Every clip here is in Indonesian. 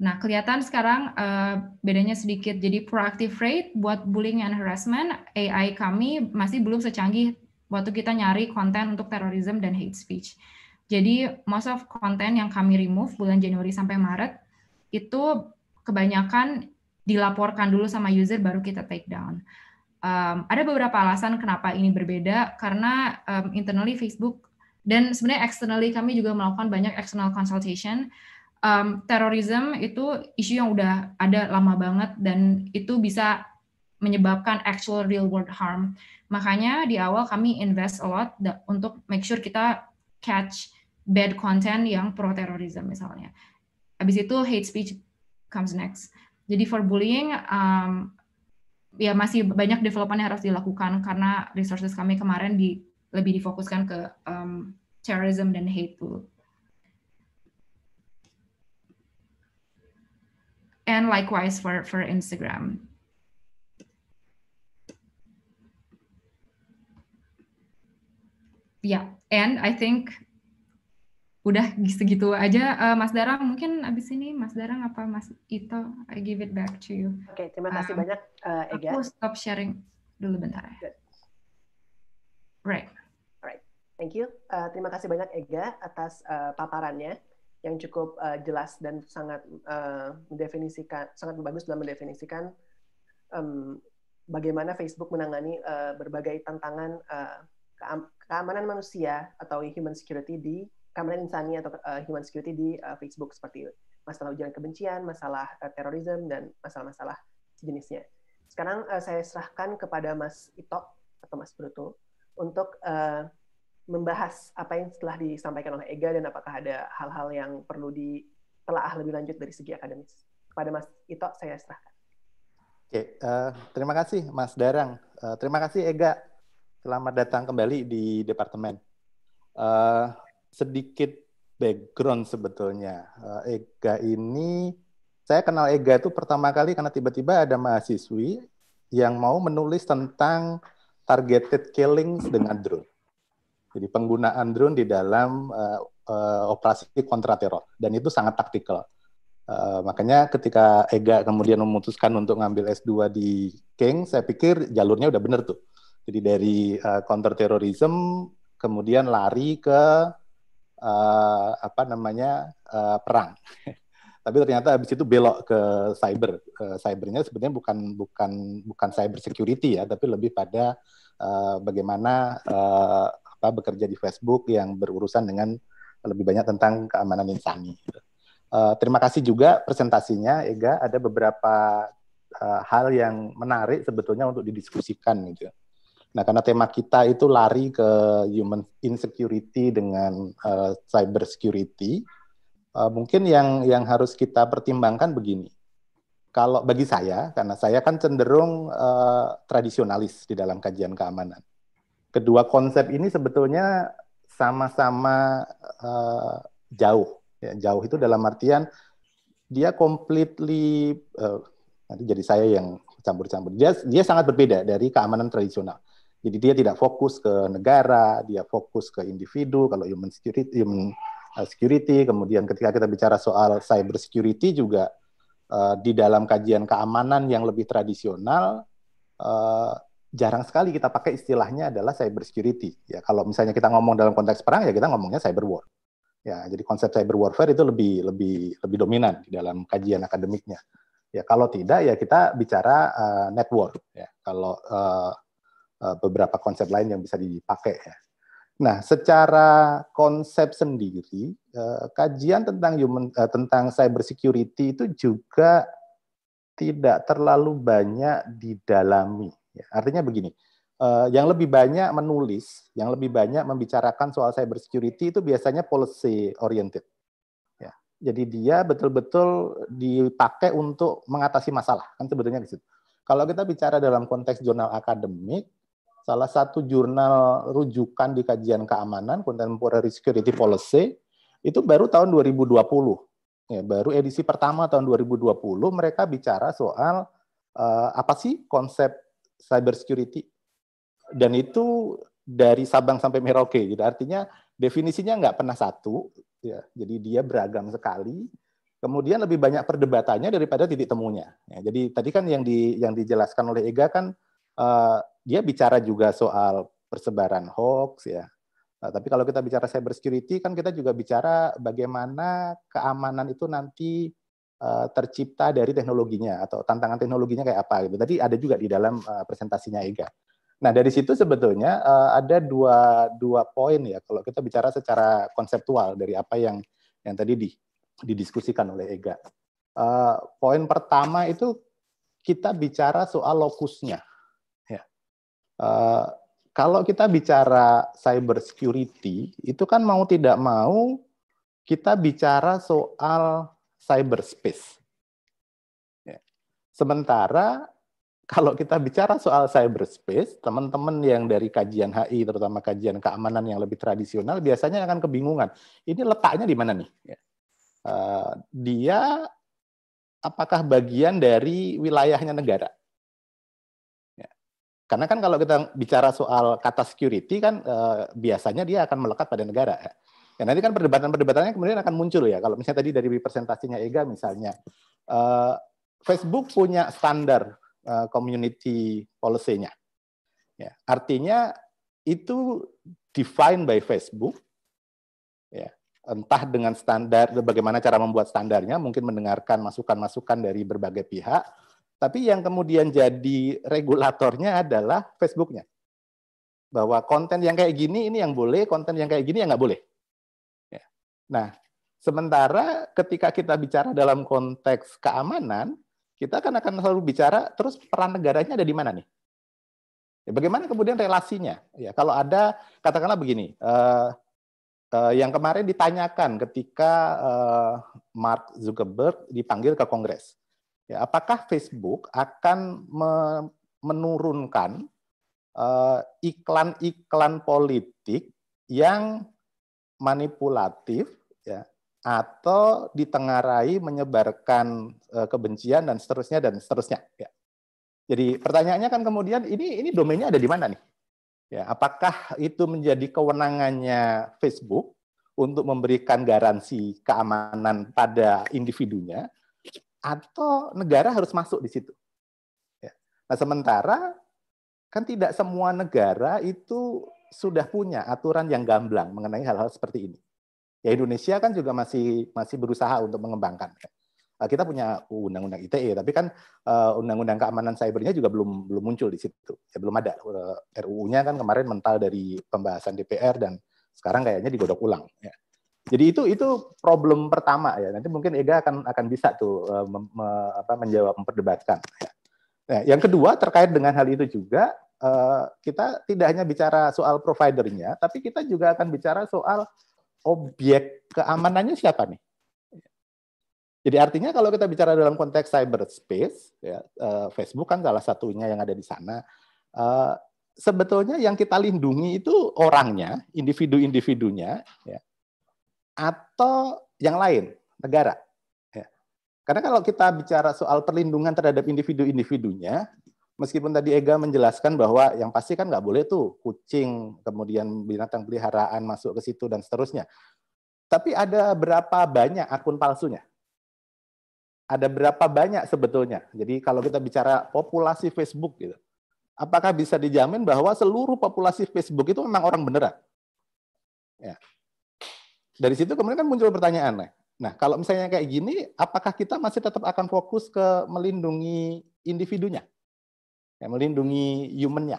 Nah, kelihatan sekarang uh, bedanya sedikit. Jadi proactive rate buat bullying and harassment AI kami masih belum secanggih waktu kita nyari konten untuk terorisme dan hate speech. Jadi most of konten yang kami remove bulan Januari sampai Maret itu kebanyakan dilaporkan dulu sama user baru kita take down. Um, ada beberapa alasan kenapa ini berbeda karena um, internally Facebook dan sebenarnya externally kami juga melakukan banyak external consultation um, terorisme itu isu yang udah ada lama banget dan itu bisa menyebabkan actual real world harm. Makanya di awal kami invest a lot untuk make sure kita catch bad content yang pro terorisme misalnya. Habis itu hate speech comes next. Jadi for bullying um, ya masih banyak development yang harus dilakukan karena resources kami kemarin di lebih difokuskan ke um, terrorism dan hate dulu. and likewise for, for Instagram. Ya, yeah. and I think udah segitu aja uh, Mas Darang. mungkin abis ini Mas Darang apa Mas Ito I give it back to you. Oke okay, terima kasih um, banyak uh, Ega. Aku stop sharing dulu bentar ya. Good. Right. Alright, thank you. Uh, terima kasih banyak Ega atas uh, paparannya yang cukup uh, jelas dan sangat uh, mendefinisikan sangat bagus dalam mendefinisikan um, bagaimana Facebook menangani uh, berbagai tantangan uh, keamanan manusia atau human security di keamanan insani atau uh, human security di uh, Facebook seperti masalah ujaran kebencian, masalah uh, terorisme dan masalah-masalah sejenisnya. Sekarang uh, saya serahkan kepada Mas Itok atau Mas Bruto untuk uh, membahas apa yang telah disampaikan oleh Ega dan apakah ada hal-hal yang perlu ditelaah lebih lanjut dari segi akademis. Kepada Mas Ito saya serahkan. Oke, uh, terima kasih Mas Darang. Uh, terima kasih Ega. Selamat datang kembali di departemen. Uh, sedikit background sebetulnya. Uh, Ega ini saya kenal Ega itu pertama kali karena tiba-tiba ada mahasiswi yang mau menulis tentang targeted killings dengan drone jadi penggunaan drone di dalam uh, uh, operasi teror dan itu sangat taktikal. Uh, makanya ketika Ega kemudian memutuskan untuk ngambil S2 di King, saya pikir jalurnya udah bener tuh. Jadi dari uh, counter terrorism kemudian lari ke uh, apa namanya uh, perang. Tapi ternyata habis itu belok ke cyber. Ke cybernya sebenarnya bukan bukan bukan cyber security ya, tapi lebih pada uh, bagaimana uh, apa bekerja di Facebook yang berurusan dengan lebih banyak tentang keamanan insani. Uh, terima kasih juga presentasinya, Ega. Ada beberapa uh, hal yang menarik sebetulnya untuk didiskusikan gitu. Nah, karena tema kita itu lari ke human insecurity dengan uh, cyber security, uh, mungkin yang yang harus kita pertimbangkan begini. Kalau bagi saya, karena saya kan cenderung uh, tradisionalis di dalam kajian keamanan kedua konsep ini sebetulnya sama-sama uh, jauh. Ya, jauh itu dalam artian dia completely uh, nanti jadi saya yang campur-campur. Dia dia sangat berbeda dari keamanan tradisional. Jadi dia tidak fokus ke negara, dia fokus ke individu. Kalau human security, human eh, security, kemudian ketika kita bicara soal cyber security juga uh, di dalam kajian keamanan yang lebih tradisional uh, jarang sekali kita pakai istilahnya adalah cyber security. Ya, kalau misalnya kita ngomong dalam konteks perang ya kita ngomongnya cyber war. Ya, jadi konsep cyber warfare itu lebih lebih lebih dominan di dalam kajian akademiknya. Ya, kalau tidak ya kita bicara uh, network ya. Kalau uh, uh, beberapa konsep lain yang bisa dipakai ya. Nah, secara konsep sendiri uh, kajian tentang human uh, tentang cyber security itu juga tidak terlalu banyak didalami Ya, artinya begini, uh, yang lebih banyak menulis, yang lebih banyak membicarakan soal cyber security itu biasanya policy oriented. Ya, jadi dia betul-betul dipakai untuk mengatasi masalah kan sebetulnya di situ. Kalau kita bicara dalam konteks jurnal akademik, salah satu jurnal rujukan di kajian keamanan Contemporary Security Policy itu baru tahun 2020. Ya, baru edisi pertama tahun 2020 mereka bicara soal uh, apa sih konsep cyber security dan itu dari Sabang sampai Merauke gitu. Artinya definisinya nggak pernah satu ya. Jadi dia beragam sekali. Kemudian lebih banyak perdebatannya daripada titik temunya. Ya, jadi tadi kan yang di yang dijelaskan oleh Ega kan uh, dia bicara juga soal persebaran hoax ya. Nah, tapi kalau kita bicara cyber security kan kita juga bicara bagaimana keamanan itu nanti Eh, tercipta dari teknologinya atau tantangan teknologinya kayak apa gitu. Tadi ada juga di dalam eh, presentasinya Ega. Nah, dari situ sebetulnya eh, ada dua dua poin ya kalau kita bicara secara konseptual dari apa yang yang tadi di, didiskusikan oleh Ega. poin pertama itu kita bicara soal lokusnya. Ya. kalau kita bicara cyber security, itu kan mau tidak mau kita bicara soal cyberspace. Ya. Sementara kalau kita bicara soal cyberspace, teman-teman yang dari kajian HI, terutama kajian keamanan yang lebih tradisional, biasanya akan kebingungan. Ini letaknya di mana nih? Ya. Eh, dia apakah bagian dari wilayahnya negara? Ya. Karena kan kalau kita bicara soal kata security kan eh, biasanya dia akan melekat pada negara. Ya nanti kan perdebatan-perdebatannya kemudian akan muncul ya. Kalau misalnya tadi dari presentasinya Ega misalnya, uh, Facebook punya standar uh, community policy-nya. Ya, artinya itu defined by Facebook. Ya, entah dengan standar bagaimana cara membuat standarnya, mungkin mendengarkan masukan-masukan dari berbagai pihak, tapi yang kemudian jadi regulatornya adalah Facebooknya. Bahwa konten yang kayak gini ini yang boleh, konten yang kayak gini yang nggak boleh. Nah, sementara ketika kita bicara dalam konteks keamanan, kita kan akan selalu bicara terus peran negaranya ada di mana nih? Ya, bagaimana kemudian relasinya? Ya, kalau ada katakanlah begini, uh, uh, yang kemarin ditanyakan ketika uh, Mark Zuckerberg dipanggil ke Kongres, ya, apakah Facebook akan me menurunkan iklan-iklan uh, iklan -iklan politik yang manipulatif ya atau ditengarai menyebarkan uh, kebencian dan seterusnya dan seterusnya ya. Jadi pertanyaannya kan kemudian ini ini domainnya ada di mana nih? Ya, apakah itu menjadi kewenangannya Facebook untuk memberikan garansi keamanan pada individunya atau negara harus masuk di situ? Ya. Nah, sementara kan tidak semua negara itu sudah punya aturan yang gamblang mengenai hal-hal seperti ini ya Indonesia kan juga masih masih berusaha untuk mengembangkan. Kan. Eh, kita punya undang-undang ITE, tapi kan eh, undang-undang keamanan cybernya juga belum belum muncul di situ. Ya belum ada eh, RUU-nya kan kemarin mental dari pembahasan DPR dan sekarang kayaknya digodok ulang. Ya. Jadi itu itu problem pertama ya. Nanti mungkin Ega akan akan bisa tuh me, me, apa, menjawab memperdebatkan. Ya. Nah, yang kedua terkait dengan hal itu juga kita tidak hanya bicara soal providernya, tapi kita juga akan bicara soal objek keamanannya siapa nih? Jadi artinya kalau kita bicara dalam konteks cyberspace, ya, eh, Facebook kan salah satunya yang ada di sana. Eh, sebetulnya yang kita lindungi itu orangnya, individu-individunya, ya, atau yang lain, negara. Ya. Karena kalau kita bicara soal perlindungan terhadap individu-individunya, meskipun tadi Ega menjelaskan bahwa yang pasti kan nggak boleh tuh kucing, kemudian binatang peliharaan masuk ke situ dan seterusnya. Tapi ada berapa banyak akun palsunya? Ada berapa banyak sebetulnya? Jadi kalau kita bicara populasi Facebook gitu, apakah bisa dijamin bahwa seluruh populasi Facebook itu memang orang beneran? Ya. Dari situ kemudian kan muncul pertanyaan, nah, nah kalau misalnya kayak gini, apakah kita masih tetap akan fokus ke melindungi individunya? ya, melindungi humannya.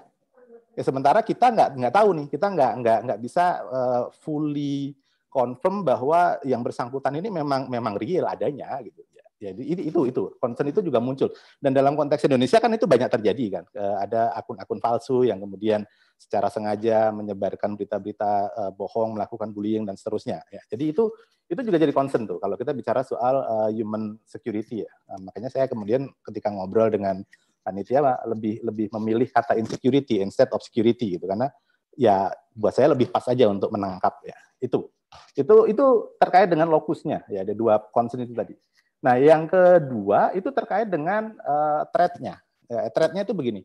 Ya, sementara kita nggak nggak tahu nih, kita nggak nggak nggak bisa uh, fully confirm bahwa yang bersangkutan ini memang memang real adanya gitu. Ya, jadi itu itu itu concern itu juga muncul dan dalam konteks Indonesia kan itu banyak terjadi kan eh, ada akun-akun palsu yang kemudian secara sengaja menyebarkan berita-berita eh, bohong melakukan bullying dan seterusnya ya jadi itu itu juga jadi concern tuh kalau kita bicara soal uh, human security ya nah, makanya saya kemudian ketika ngobrol dengan panitia lebih lebih memilih kata insecurity instead of security gitu karena ya buat saya lebih pas aja untuk menangkap ya itu itu itu terkait dengan lokusnya ya ada dua concern itu tadi nah yang kedua itu terkait dengan uh, eh, threadnya ya, threadnya itu begini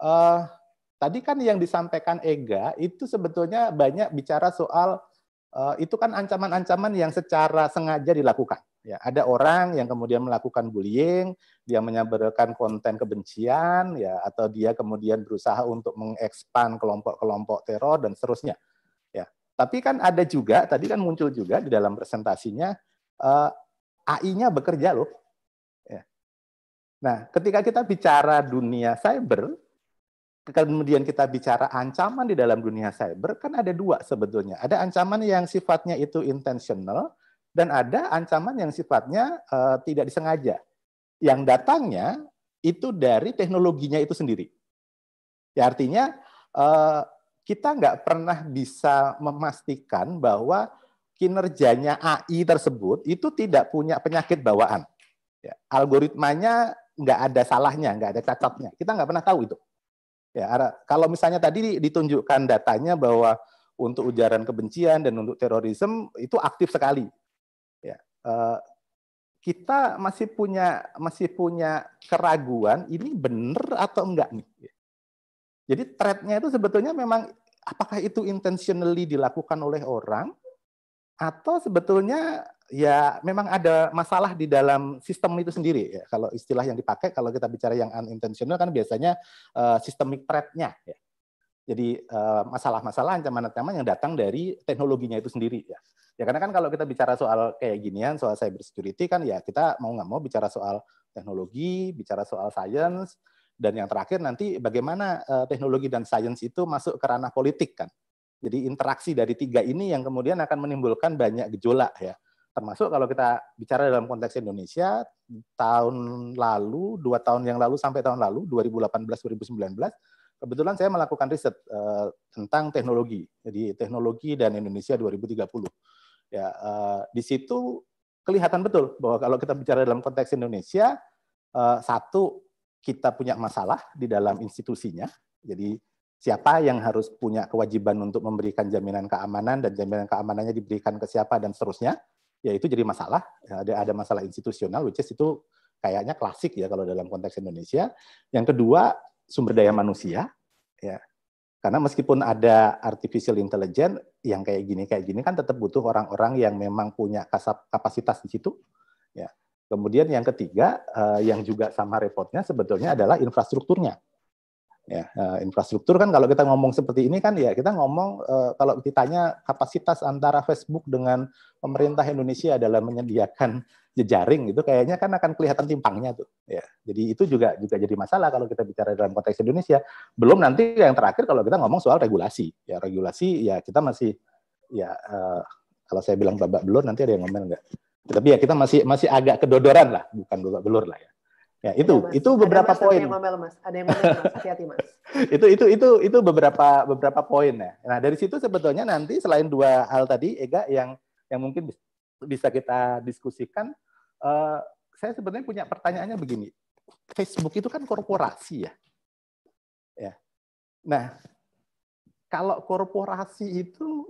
uh, tadi kan yang disampaikan Ega itu sebetulnya banyak bicara soal Eh, itu kan ancaman-ancaman yang secara sengaja dilakukan. Ya, ada orang yang kemudian melakukan bullying, dia menyebarkan konten kebencian, ya, atau dia kemudian berusaha untuk mengekspan kelompok-kelompok teror dan seterusnya. Ya, tapi kan ada juga tadi kan muncul juga di dalam presentasinya eh, AI-nya bekerja loh. Ya. Nah, ketika kita bicara dunia cyber, kemudian kita bicara ancaman di dalam dunia cyber kan ada dua sebetulnya. Ada ancaman yang sifatnya itu intentional dan ada ancaman yang sifatnya uh, tidak disengaja. Yang datangnya itu dari teknologinya itu sendiri. Ya artinya uh, kita nggak pernah bisa memastikan bahwa kinerjanya AI tersebut itu tidak punya penyakit bawaan. Ya, algoritmanya nggak ada salahnya, nggak ada cacatnya. Kita nggak pernah tahu itu Ya, kalau misalnya tadi ditunjukkan datanya bahwa untuk ujaran kebencian dan untuk terorisme itu aktif sekali. Ya, eh, kita masih punya masih punya keraguan ini benar atau enggak nih. Jadi threat-nya itu sebetulnya memang apakah itu intentionally dilakukan oleh orang atau sebetulnya ya memang ada masalah di dalam sistem itu sendiri ya. Kalau istilah yang dipakai kalau kita bicara yang unintentional kan biasanya uh, systemic threat-nya ya. Jadi eh, masalah-masalah ancaman-ancaman yang datang dari teknologinya itu sendiri ya. Ya karena kan kalau kita bicara soal kayak ginian soal cyber security kan ya kita mau nggak mau bicara soal teknologi, bicara soal science dan yang terakhir nanti bagaimana eh, teknologi dan science itu masuk ke ranah politik kan. Jadi interaksi dari tiga ini yang kemudian akan menimbulkan banyak gejolak ya Termasuk kalau kita bicara dalam konteks Indonesia, tahun lalu, dua tahun yang lalu sampai tahun lalu, 2018-2019, kebetulan saya melakukan riset uh, tentang teknologi. Jadi teknologi dan Indonesia 2030. Ya, uh, di situ kelihatan betul bahwa kalau kita bicara dalam konteks Indonesia, uh, satu kita punya masalah di dalam institusinya. Jadi siapa yang harus punya kewajiban untuk memberikan jaminan keamanan dan jaminan keamanannya diberikan ke siapa dan seterusnya ya itu jadi masalah ada ada masalah institusional which is itu kayaknya klasik ya kalau dalam konteks Indonesia yang kedua sumber daya manusia ya karena meskipun ada artificial intelligence yang kayak gini kayak gini kan tetap butuh orang-orang yang memang punya kapasitas di situ ya kemudian yang ketiga eh, yang juga sama repotnya sebetulnya adalah infrastrukturnya ya eh, infrastruktur kan kalau kita ngomong seperti ini kan ya kita ngomong eh, kalau ditanya kapasitas antara Facebook dengan pemerintah Indonesia dalam menyediakan jejaring itu kayaknya kan akan kelihatan timpangnya tuh ya jadi itu juga juga jadi masalah kalau kita bicara dalam konteks Indonesia belum nanti yang terakhir kalau kita ngomong soal regulasi ya regulasi ya kita masih ya eh, kalau saya bilang babak belur nanti ada yang ngomel enggak tapi ya kita masih masih agak kedodoran lah bukan babak belur lah ya Ya, itu ada itu beberapa poin. Ada yang ngomel, Mas. Ada yang ngomel, Mas. Hati-hati, Mas. itu itu itu itu beberapa beberapa poin ya. Nah, dari situ sebetulnya nanti selain dua hal tadi Ega yang yang mungkin bisa kita diskusikan uh, saya sebenarnya punya pertanyaannya begini. Facebook itu kan korporasi ya. Ya. Nah, kalau korporasi itu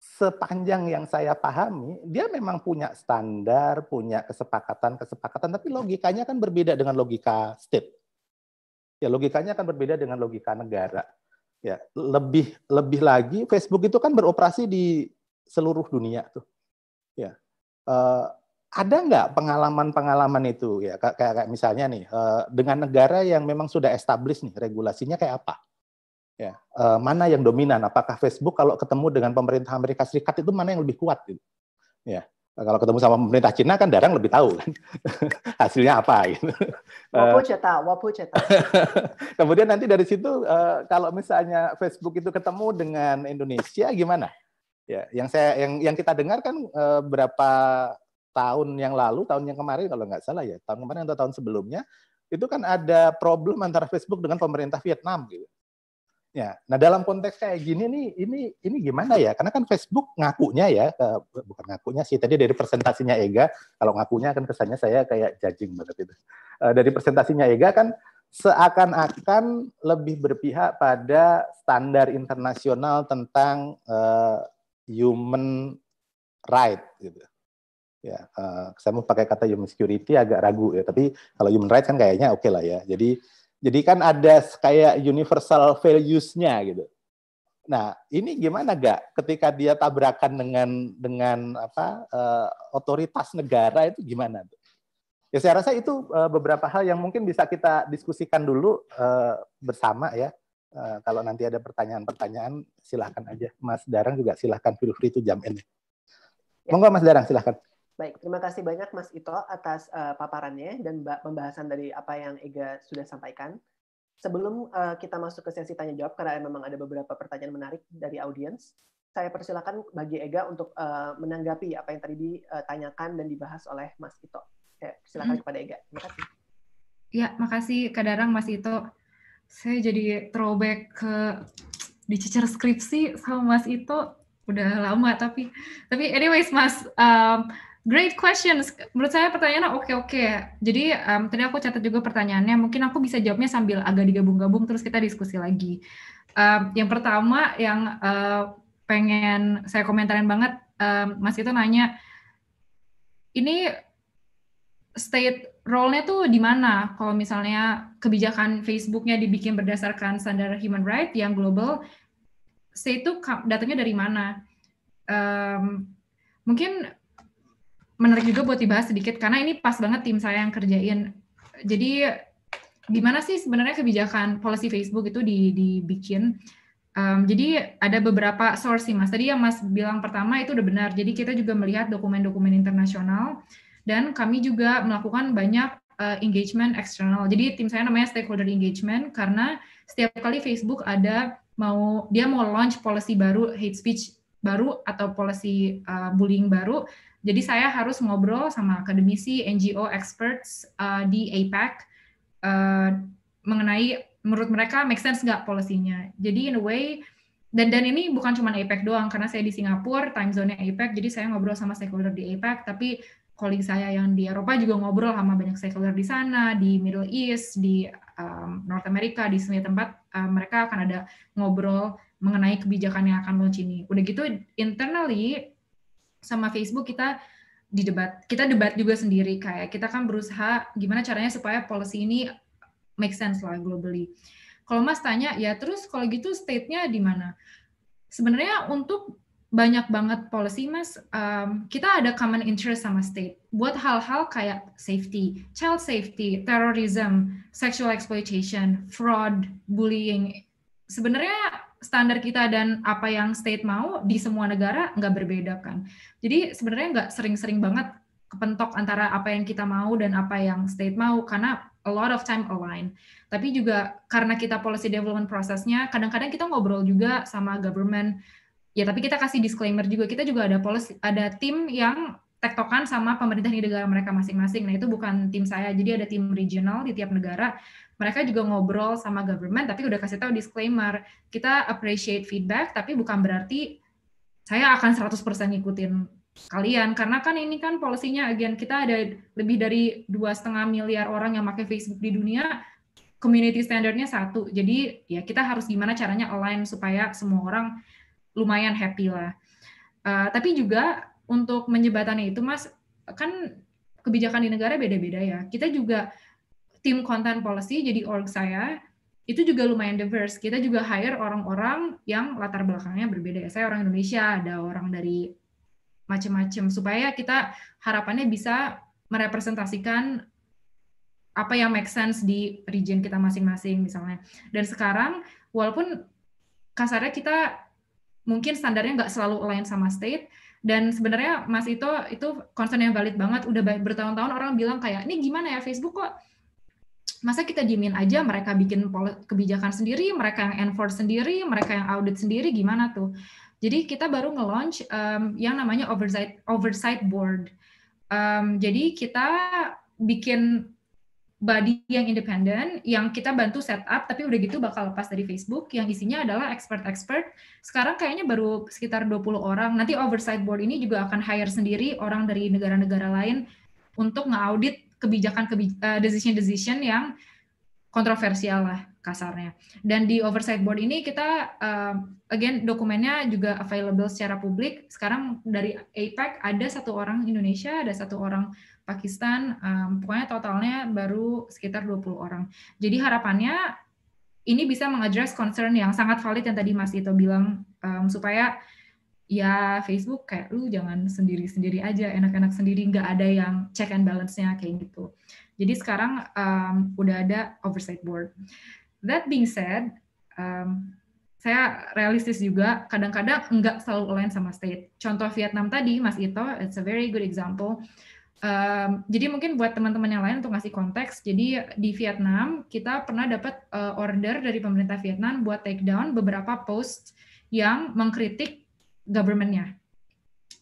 sepanjang yang saya pahami, dia memang punya standar, punya kesepakatan-kesepakatan, tapi logikanya kan berbeda dengan logika state. Ya, logikanya akan berbeda dengan logika negara. Ya, lebih lebih lagi Facebook itu kan beroperasi di seluruh dunia tuh. Ya. Uh, ada nggak pengalaman-pengalaman itu ya kayak, kayak misalnya nih uh, dengan negara yang memang sudah established nih regulasinya kayak apa? ya uh, mana yang dominan apakah Facebook kalau ketemu dengan pemerintah Amerika Serikat itu mana yang lebih kuat gitu ya nah, kalau ketemu sama pemerintah Cina kan Darang lebih tahu kan hasilnya apa gitu. Wapoceta, eh, Kemudian nanti dari situ eh, kalau misalnya Facebook itu ketemu dengan Indonesia gimana? Ya, yang saya yang yang kita dengar kan berapa tahun yang lalu, tahun yang kemarin kalau nggak salah ya, tahun kemarin atau tahun sebelumnya itu kan ada problem antara Facebook dengan pemerintah Vietnam gitu Ya, nah dalam konteks kayak gini nih, ini ini gimana ya? Karena kan Facebook ngakunya ya, ke, bukan ngakunya sih. Tadi dari presentasinya Ega, kalau ngakunya kan kesannya saya kayak judging banget itu. Uh, eh, dari presentasinya Ega kan seakan-akan lebih berpihak pada standar internasional tentang uh, human right gitu. Ya, eh, saya mau pakai kata human security agak ragu ya, tapi kalau human right kan kayaknya oke okay lah ya. Jadi jadi kan ada kayak universal values-nya gitu. Nah, ini gimana gak ketika dia tabrakan dengan dengan apa uh, otoritas negara itu gimana Ya saya rasa itu uh, beberapa hal yang mungkin bisa kita diskusikan dulu uh, bersama ya. Uh, kalau nanti ada pertanyaan-pertanyaan silahkan aja Mas Darang juga silahkan feel free to jam in. Ya. Monggo Mas Darang silahkan. Baik, terima kasih banyak Mas Ito atas uh, paparannya dan pembahasan dari apa yang Ega sudah sampaikan. Sebelum uh, kita masuk ke sesi tanya jawab karena memang ada beberapa pertanyaan menarik dari audiens, saya persilakan bagi Ega untuk uh, menanggapi apa yang tadi ditanyakan dan dibahas oleh Mas Ito. Saya silakan hmm. kepada Ega. Terima kasih. Ya, makasih Kak Darang, Mas Ito. Saya jadi throwback ke dicecer skripsi sama Mas Ito udah lama tapi tapi anyways Mas um, Great questions. Menurut saya pertanyaannya oke-oke. Jadi um, tadi aku catat juga pertanyaannya. Mungkin aku bisa jawabnya sambil agak digabung-gabung terus kita diskusi lagi. Um, yang pertama yang uh, pengen saya komentarin banget, um, Mas itu nanya, ini state role-nya tuh di mana? Kalau misalnya kebijakan Facebook-nya dibikin berdasarkan standar human right yang global, state itu datangnya dari mana? Um, mungkin menarik juga buat dibahas sedikit karena ini pas banget tim saya yang kerjain. Jadi gimana sih sebenarnya kebijakan policy Facebook itu dibikin? Um, jadi ada beberapa source sih mas. Tadi yang mas bilang pertama itu udah benar. Jadi kita juga melihat dokumen-dokumen internasional dan kami juga melakukan banyak uh, engagement eksternal. Jadi tim saya namanya stakeholder engagement karena setiap kali Facebook ada mau dia mau launch policy baru hate speech baru atau policy uh, bullying baru, jadi saya harus ngobrol sama akademisi, NGO experts uh, di APEC uh, mengenai menurut mereka make sense nggak polisinya. Jadi in a way dan dan ini bukan cuma APEC doang karena saya di Singapura, time zone-nya APEC, jadi saya ngobrol sama stakeholder di APEC, tapi calling saya yang di Eropa juga ngobrol sama banyak stakeholder di sana, di Middle East, di um, North America, di semua tempat um, mereka akan ada ngobrol mengenai kebijakan yang akan launch ini. Udah gitu internally sama Facebook kita di debat kita debat juga sendiri kayak kita kan berusaha gimana caranya supaya policy ini make sense lah globally. Kalau Mas tanya ya terus kalau gitu state-nya di mana? Sebenarnya untuk banyak banget policy mas um, kita ada common interest sama state buat hal-hal kayak safety child safety terrorism sexual exploitation fraud bullying sebenarnya standar kita dan apa yang state mau di semua negara nggak berbeda kan. Jadi sebenarnya nggak sering-sering banget kepentok antara apa yang kita mau dan apa yang state mau karena a lot of time align. Tapi juga karena kita policy development prosesnya kadang-kadang kita ngobrol juga sama government. Ya tapi kita kasih disclaimer juga kita juga ada policy ada tim yang tektokan sama pemerintah di negara mereka masing-masing. Nah, itu bukan tim saya. Jadi ada tim regional di tiap negara mereka juga ngobrol sama government tapi udah kasih tahu disclaimer kita appreciate feedback tapi bukan berarti saya akan 100% ngikutin kalian karena kan ini kan polisinya agen kita ada lebih dari dua setengah miliar orang yang pakai Facebook di dunia community standarnya satu jadi ya kita harus gimana caranya align supaya semua orang lumayan happy lah uh, tapi juga untuk menjebatannya itu mas kan kebijakan di negara beda-beda ya kita juga tim content policy jadi org saya itu juga lumayan diverse. Kita juga hire orang-orang yang latar belakangnya berbeda. Ya. Saya orang Indonesia, ada orang dari macam-macam supaya kita harapannya bisa merepresentasikan apa yang make sense di region kita masing-masing misalnya. Dan sekarang walaupun kasarnya kita mungkin standarnya nggak selalu align sama state dan sebenarnya Mas Ito itu concern yang valid banget udah bertahun-tahun orang bilang kayak ini gimana ya Facebook kok masa kita diemin aja mereka bikin kebijakan sendiri, mereka yang enforce sendiri, mereka yang audit sendiri gimana tuh? Jadi kita baru nge-launch um, yang namanya oversight oversight board. Um, jadi kita bikin body yang independen yang kita bantu setup tapi udah gitu bakal lepas dari Facebook yang isinya adalah expert-expert. Sekarang kayaknya baru sekitar 20 orang. Nanti oversight board ini juga akan hire sendiri orang dari negara-negara lain untuk ngaudit kebijakan eh, decision decision yang kontroversial lah kasarnya. Dan di oversight board ini kita uh, again dokumennya juga available secara publik. Sekarang dari APEC ada satu orang Indonesia, ada satu orang Pakistan, eh, pokoknya totalnya baru sekitar 20 orang. Jadi harapannya ini bisa mengadres concern yang sangat valid yang tadi Mas Ito bilang um, supaya ya Facebook kayak lu jangan sendiri-sendiri aja, enak-enak sendiri, nggak ada yang check and balance-nya kayak gitu. Jadi sekarang um, udah ada oversight board. That being said, um, saya realistis juga, kadang-kadang nggak selalu align sama state. Contoh Vietnam tadi, Mas Ito, it's a very good example. Um, jadi mungkin buat teman-teman yang lain untuk ngasih konteks, jadi di Vietnam kita pernah dapat uh, order dari pemerintah Vietnam buat take down beberapa post yang mengkritik governmentnya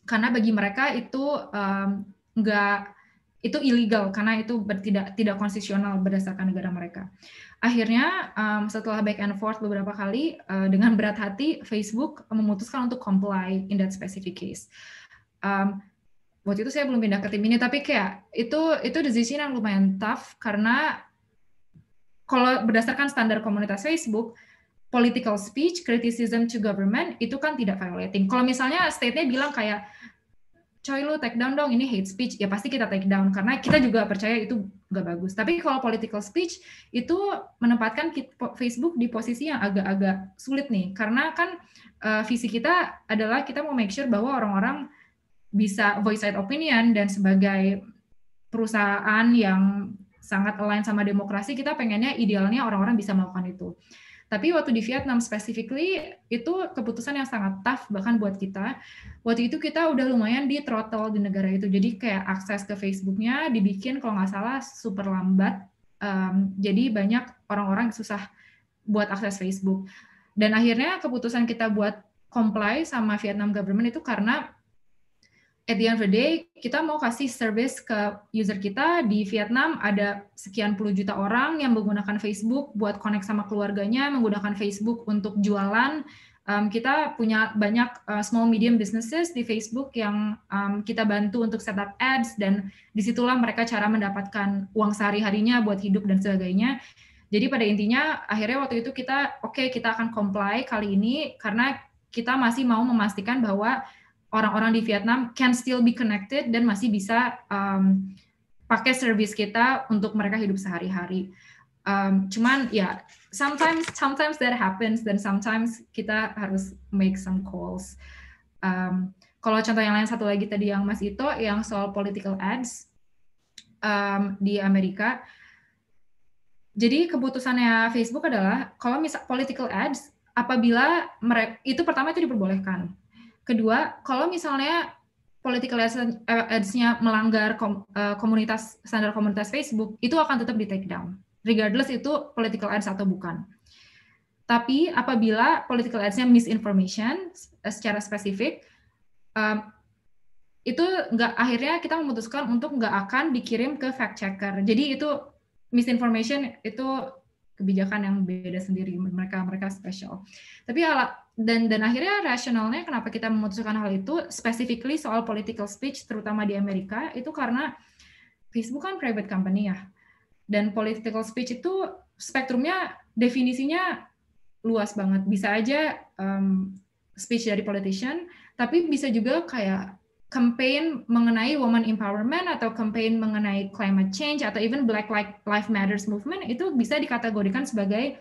karena bagi mereka itu um, nggak itu ilegal karena itu tidak tidak konstitusional berdasarkan negara mereka. Akhirnya um, setelah back and forth beberapa kali uh, dengan berat hati Facebook memutuskan untuk comply in that specific case. Um, waktu itu saya belum pindah ke tim ini tapi kayak itu itu decision yang lumayan tough karena kalau berdasarkan standar komunitas Facebook political speech, criticism to government itu kan tidak violating. Kalau misalnya state-nya bilang kayak coy lu take down dong ini hate speech, ya pasti kita take down karena kita juga percaya itu nggak bagus. Tapi kalau political speech itu menempatkan Facebook di posisi yang agak-agak sulit nih karena kan uh, visi kita adalah kita mau make sure bahwa orang-orang bisa voice out opinion dan sebagai perusahaan yang sangat align sama demokrasi kita pengennya idealnya orang-orang bisa melakukan itu. Tapi waktu di Vietnam specifically itu keputusan yang sangat tough bahkan buat kita. Waktu itu kita udah lumayan di throttle di negara itu. Jadi kayak akses ke Facebooknya dibikin kalau nggak salah super lambat. Um, jadi banyak orang-orang susah buat akses Facebook. Dan akhirnya keputusan kita buat comply sama Vietnam government itu karena at the end of the day kita mau kasih service ke user kita di Vietnam ada sekian puluh juta orang yang menggunakan Facebook buat connect sama keluarganya menggunakan Facebook untuk jualan um, kita punya banyak uh, small medium businesses di Facebook yang um, kita bantu untuk setup ads dan disitulah mereka cara mendapatkan uang sehari harinya buat hidup dan sebagainya jadi pada intinya akhirnya waktu itu kita oke okay, kita akan comply kali ini karena kita masih mau memastikan bahwa orang-orang di Vietnam can still be connected dan masih bisa um, pakai service kita untuk mereka hidup sehari-hari. Um, cuman ya yeah, sometimes sometimes that happens dan sometimes kita harus make some calls. Um, kalau contoh yang lain satu lagi tadi yang Mas Ito yang soal political ads um, di Amerika. Jadi keputusannya Facebook adalah kalau misal political ads apabila mereka itu pertama itu diperbolehkan Kedua, kalau misalnya political eh, ads-nya melanggar eh, komunitas standar komunitas Facebook, itu akan tetap di take down, regardless itu political ads atau bukan. Tapi apabila political ads-nya misinformation eh, secara spesifik, itu nggak akhirnya kita memutuskan untuk nggak akan dikirim ke fact checker. Jadi itu misinformation itu kebijakan yang beda sendiri mereka mereka special. Tapi dan dan akhirnya rasionalnya kenapa kita memutuskan hal itu specifically soal political speech terutama di Amerika itu karena Facebook kan private company ya dan political speech itu spektrumnya definisinya luas banget bisa aja um, speech dari politician tapi bisa juga kayak campaign mengenai woman empowerment atau campaign mengenai climate change atau even Black life Matters movement itu bisa dikategorikan sebagai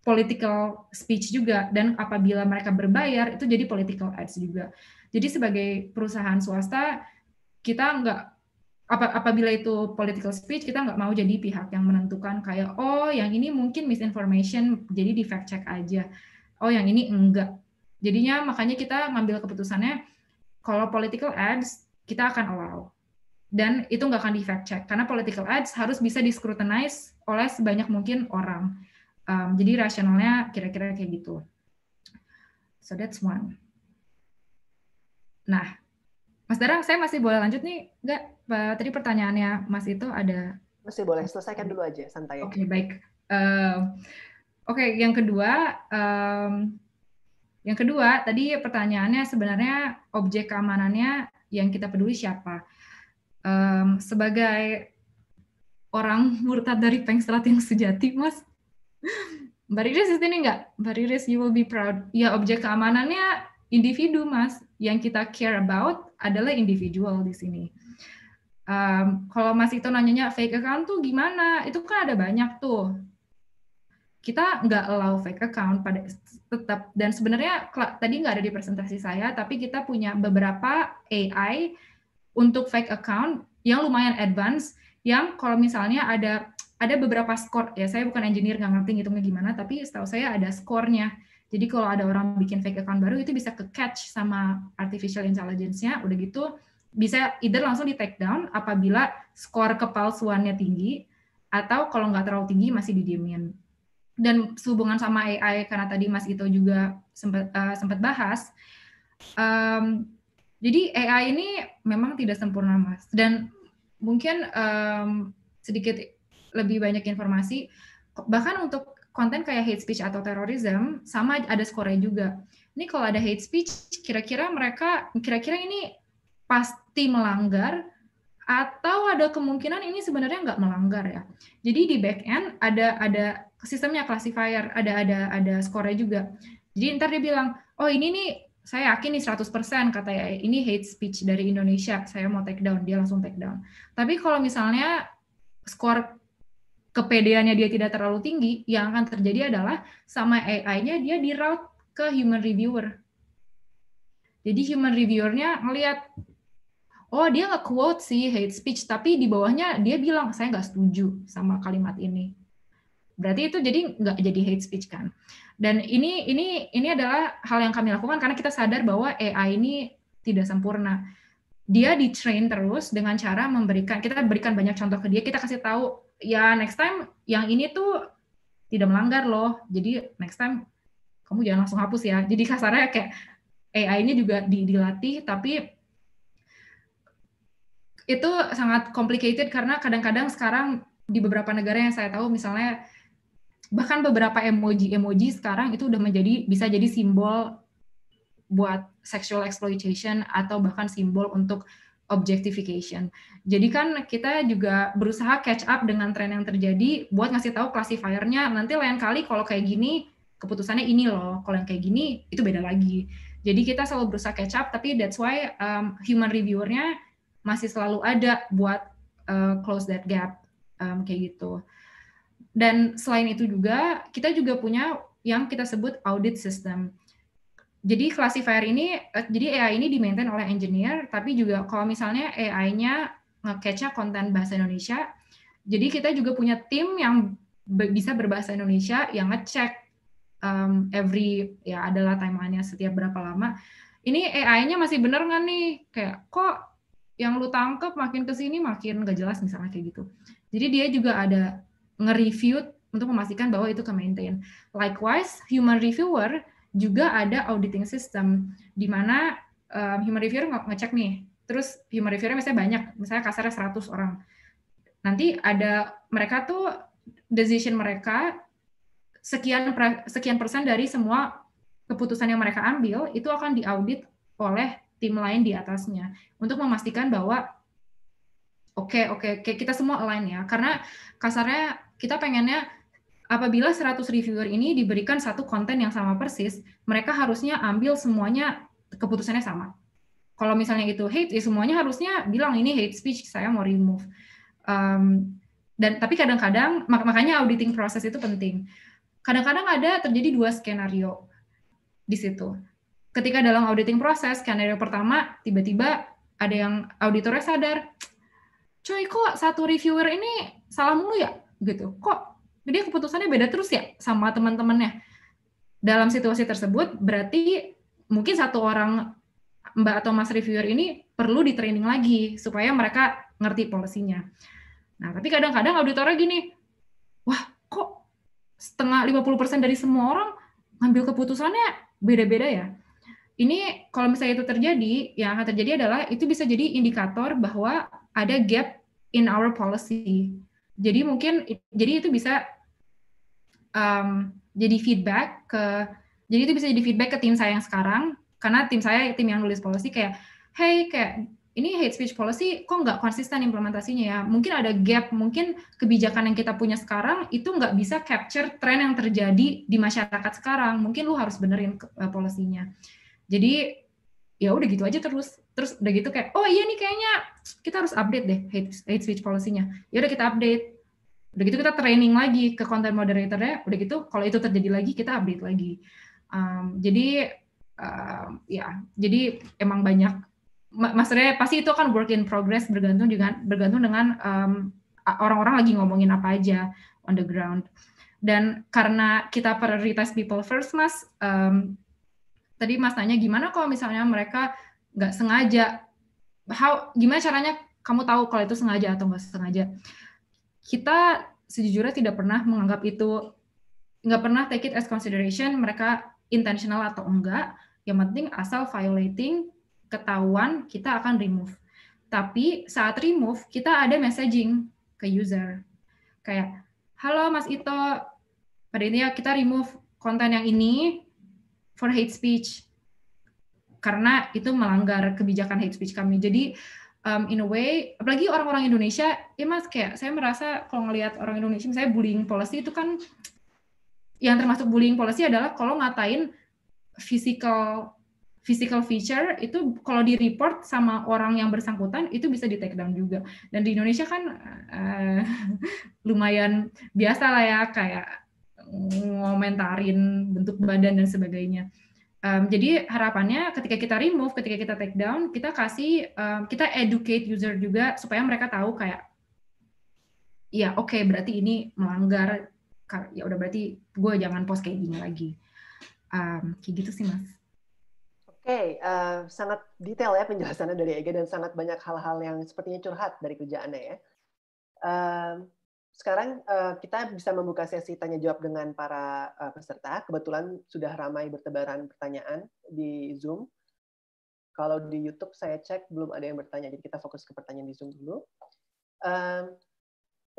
political speech juga dan apabila mereka berbayar itu jadi political ads juga. Jadi sebagai perusahaan swasta kita nggak apabila itu political speech kita nggak mau jadi pihak yang menentukan kayak oh yang ini mungkin misinformation jadi di fact check aja. Oh yang ini enggak. Jadinya makanya kita ngambil keputusannya kalau political ads kita akan allow dan itu nggak akan di fact check karena political ads harus bisa di oleh sebanyak mungkin orang Um, jadi rasionalnya kira-kira kayak gitu. So that's one. Nah, Mas Darang, saya masih boleh lanjut nih, nggak? Tadi pertanyaannya Mas itu ada. Masih boleh, selesaikan dulu aja, santai. Oke, okay, baik. Uh, Oke, okay, yang kedua, um, yang kedua tadi pertanyaannya sebenarnya objek keamanannya yang kita peduli siapa? Um, sebagai orang murtad dari pengstrat yang sejati, Mas, Mbak Riris di sini nggak? Mbak Riris, you will be proud. Ya, objek keamanannya individu, Mas. Yang kita care about adalah individual di sini. Um, kalau Mas itu nanyanya fake account tuh gimana? Itu kan ada banyak tuh. Kita nggak allow fake account pada tetap. Dan sebenarnya tadi nggak ada di presentasi saya, tapi kita punya beberapa AI untuk fake account yang lumayan advance, yang kalau misalnya ada ada beberapa skor ya saya bukan engineer nggak ngerti ngitungnya gimana tapi setahu saya ada skornya jadi kalau ada orang bikin fake account baru itu bisa ke catch sama artificial intelligence-nya udah gitu bisa either langsung di take down apabila skor kepalsuannya tinggi atau kalau nggak terlalu tinggi masih didiemin dan sehubungan sama AI karena tadi Mas Ito juga sempat uh, eh, sempat bahas um, jadi AI ini memang tidak sempurna Mas dan mungkin um, sedikit lebih banyak informasi bahkan untuk konten kayak hate speech atau terorisme sama ada skornya juga. Ini kalau ada hate speech kira-kira mereka kira-kira ini pasti melanggar atau ada kemungkinan ini sebenarnya nggak melanggar ya. Jadi di back end ada ada sistemnya classifier, ada ada ada skornya juga. Jadi ntar dia bilang, "Oh, ini nih saya yakin nih 100% kata ya ini hate speech dari Indonesia, saya mau take down." Dia langsung take down. Tapi kalau misalnya skor kepedeannya dia tidak terlalu tinggi, yang akan terjadi adalah sama AI-nya dia di route ke human reviewer. Jadi human reviewernya ngelihat, oh dia nggak quote sih hate speech, tapi di bawahnya dia bilang saya nggak setuju sama kalimat ini. Berarti itu jadi nggak jadi hate speech kan. Dan ini ini ini adalah hal yang kami lakukan karena kita sadar bahwa AI ini tidak sempurna. Dia di train terus dengan cara memberikan kita berikan banyak contoh ke dia, kita kasih tahu ya next time yang ini tuh tidak melanggar loh. Jadi next time kamu jangan langsung hapus ya. Jadi kasarnya kayak AI-nya juga dilatih tapi itu sangat complicated karena kadang-kadang sekarang di beberapa negara yang saya tahu misalnya bahkan beberapa emoji-emoji sekarang itu udah menjadi bisa jadi simbol buat sexual exploitation atau bahkan simbol untuk objectification. Jadi kan kita juga berusaha catch up dengan tren yang terjadi buat ngasih tahu klasifiernya nanti lain kali kalau kayak gini keputusannya ini loh, kalau yang kayak gini itu beda lagi. Jadi kita selalu berusaha catch up tapi that's why um, human reviewernya masih selalu ada buat uh, close that gap um, kayak gitu. Dan selain itu juga kita juga punya yang kita sebut audit system jadi classifier ini eh, jadi AI ini dimaintain oleh engineer tapi juga kalau misalnya AI-nya nge konten bahasa Indonesia jadi kita juga punya tim yang bisa berbahasa Indonesia yang ngecek um, every ya adalah timelinenya setiap berapa lama ini AI-nya masih bener nggak nih kayak kok yang lu tangkep makin ke sini makin gak jelas misalnya kayak gitu jadi dia juga ada nge-review untuk memastikan bahwa itu ke maintain likewise human reviewer juga ada auditing system di mana um, human reviewer ngecek nih. Terus human reviewer misalnya banyak, misalnya kasarnya 100 orang. Nanti ada mereka tuh decision mereka sekian sekian persen dari semua keputusan yang mereka ambil itu akan diaudit oleh tim lain di atasnya untuk memastikan bahwa oke okay, oke okay, kita semua align ya karena kasarnya kita pengennya Apabila 100 reviewer ini diberikan satu konten yang sama persis, mereka harusnya ambil semuanya keputusannya sama. Kalau misalnya itu hate, ya semuanya harusnya bilang ini hate speech, saya mau remove. Um, dan tapi kadang-kadang makanya auditing proses itu penting. Kadang-kadang ada terjadi dua skenario di situ. Ketika dalam auditing proses, skenario pertama tiba-tiba ada yang auditornya sadar, cuy kok satu reviewer ini salah mulu ya gitu. Kok jadi keputusannya beda terus ya sama teman-temannya. Dalam situasi tersebut berarti mungkin satu orang Mbak atau Mas reviewer ini perlu di training lagi supaya mereka ngerti polisinya. Nah, tapi kadang-kadang auditornya gini, wah kok setengah 50% dari semua orang ngambil keputusannya beda-beda ya. Ini kalau misalnya itu terjadi, yang akan terjadi adalah itu bisa jadi indikator bahwa ada gap in our policy. Jadi mungkin jadi itu bisa um, jadi feedback ke jadi itu bisa jadi feedback ke tim saya yang sekarang karena tim saya tim yang nulis policy kayak hey kayak ini hate speech policy kok nggak konsisten implementasinya ya mungkin ada gap mungkin kebijakan yang kita punya sekarang itu nggak bisa capture tren yang terjadi di masyarakat sekarang mungkin lu harus benerin uh, eh, polisinya jadi ya udah gitu aja terus terus udah gitu kayak oh iya nih kayaknya kita harus update deh hate, hate speech policy-nya ya udah kita update udah gitu kita training lagi ke content moderator-nya, udah gitu kalau itu terjadi lagi kita update lagi um, jadi um, ya jadi emang banyak maksudnya pasti itu kan work in progress bergantung dengan bergantung dengan orang ehm, orang-orang lagi ngomongin apa aja on the ground dan karena kita prioritas people first mas um, tadi mas nanya gimana kalau misalnya mereka nggak sengaja how gimana caranya kamu tahu kalau itu sengaja atau nggak sengaja kita sejujurnya tidak pernah menganggap itu nggak pernah take it as consideration mereka intentional atau enggak yang penting asal violating ketahuan kita akan remove tapi saat remove kita ada messaging ke user kayak halo mas Ito pada intinya kita remove konten yang ini for hate speech karena itu melanggar kebijakan hate speech kami. Jadi um, in a way, apalagi orang-orang Indonesia, ya mas kayak saya merasa kalau ngelihat orang Indonesia misalnya bullying policy itu kan yang termasuk bullying policy adalah kalau ngatain physical physical feature itu kalau di report sama orang yang bersangkutan itu bisa di take down juga dan di Indonesia kan uh, lumayan biasa lah ya kayak ngomentarin bentuk badan dan sebagainya Um, jadi harapannya ketika kita remove, ketika kita take down, kita kasih, um, kita educate user juga supaya mereka tahu kayak, ya oke okay, berarti ini melanggar, ya udah berarti gue jangan post kayak gini lagi. Um, kayak gitu sih mas. Oke, okay, uh, eh, sangat detail ya penjelasannya dari Ege dan sangat banyak hal-hal yang sepertinya curhat dari kerjaannya ya. Uh, sekarang eh, kita bisa membuka sesi tanya jawab dengan para eh, peserta. Kebetulan sudah ramai bertebaran pertanyaan di Zoom. Kalau di YouTube saya cek belum ada yang bertanya, jadi kita fokus ke pertanyaan di Zoom dulu.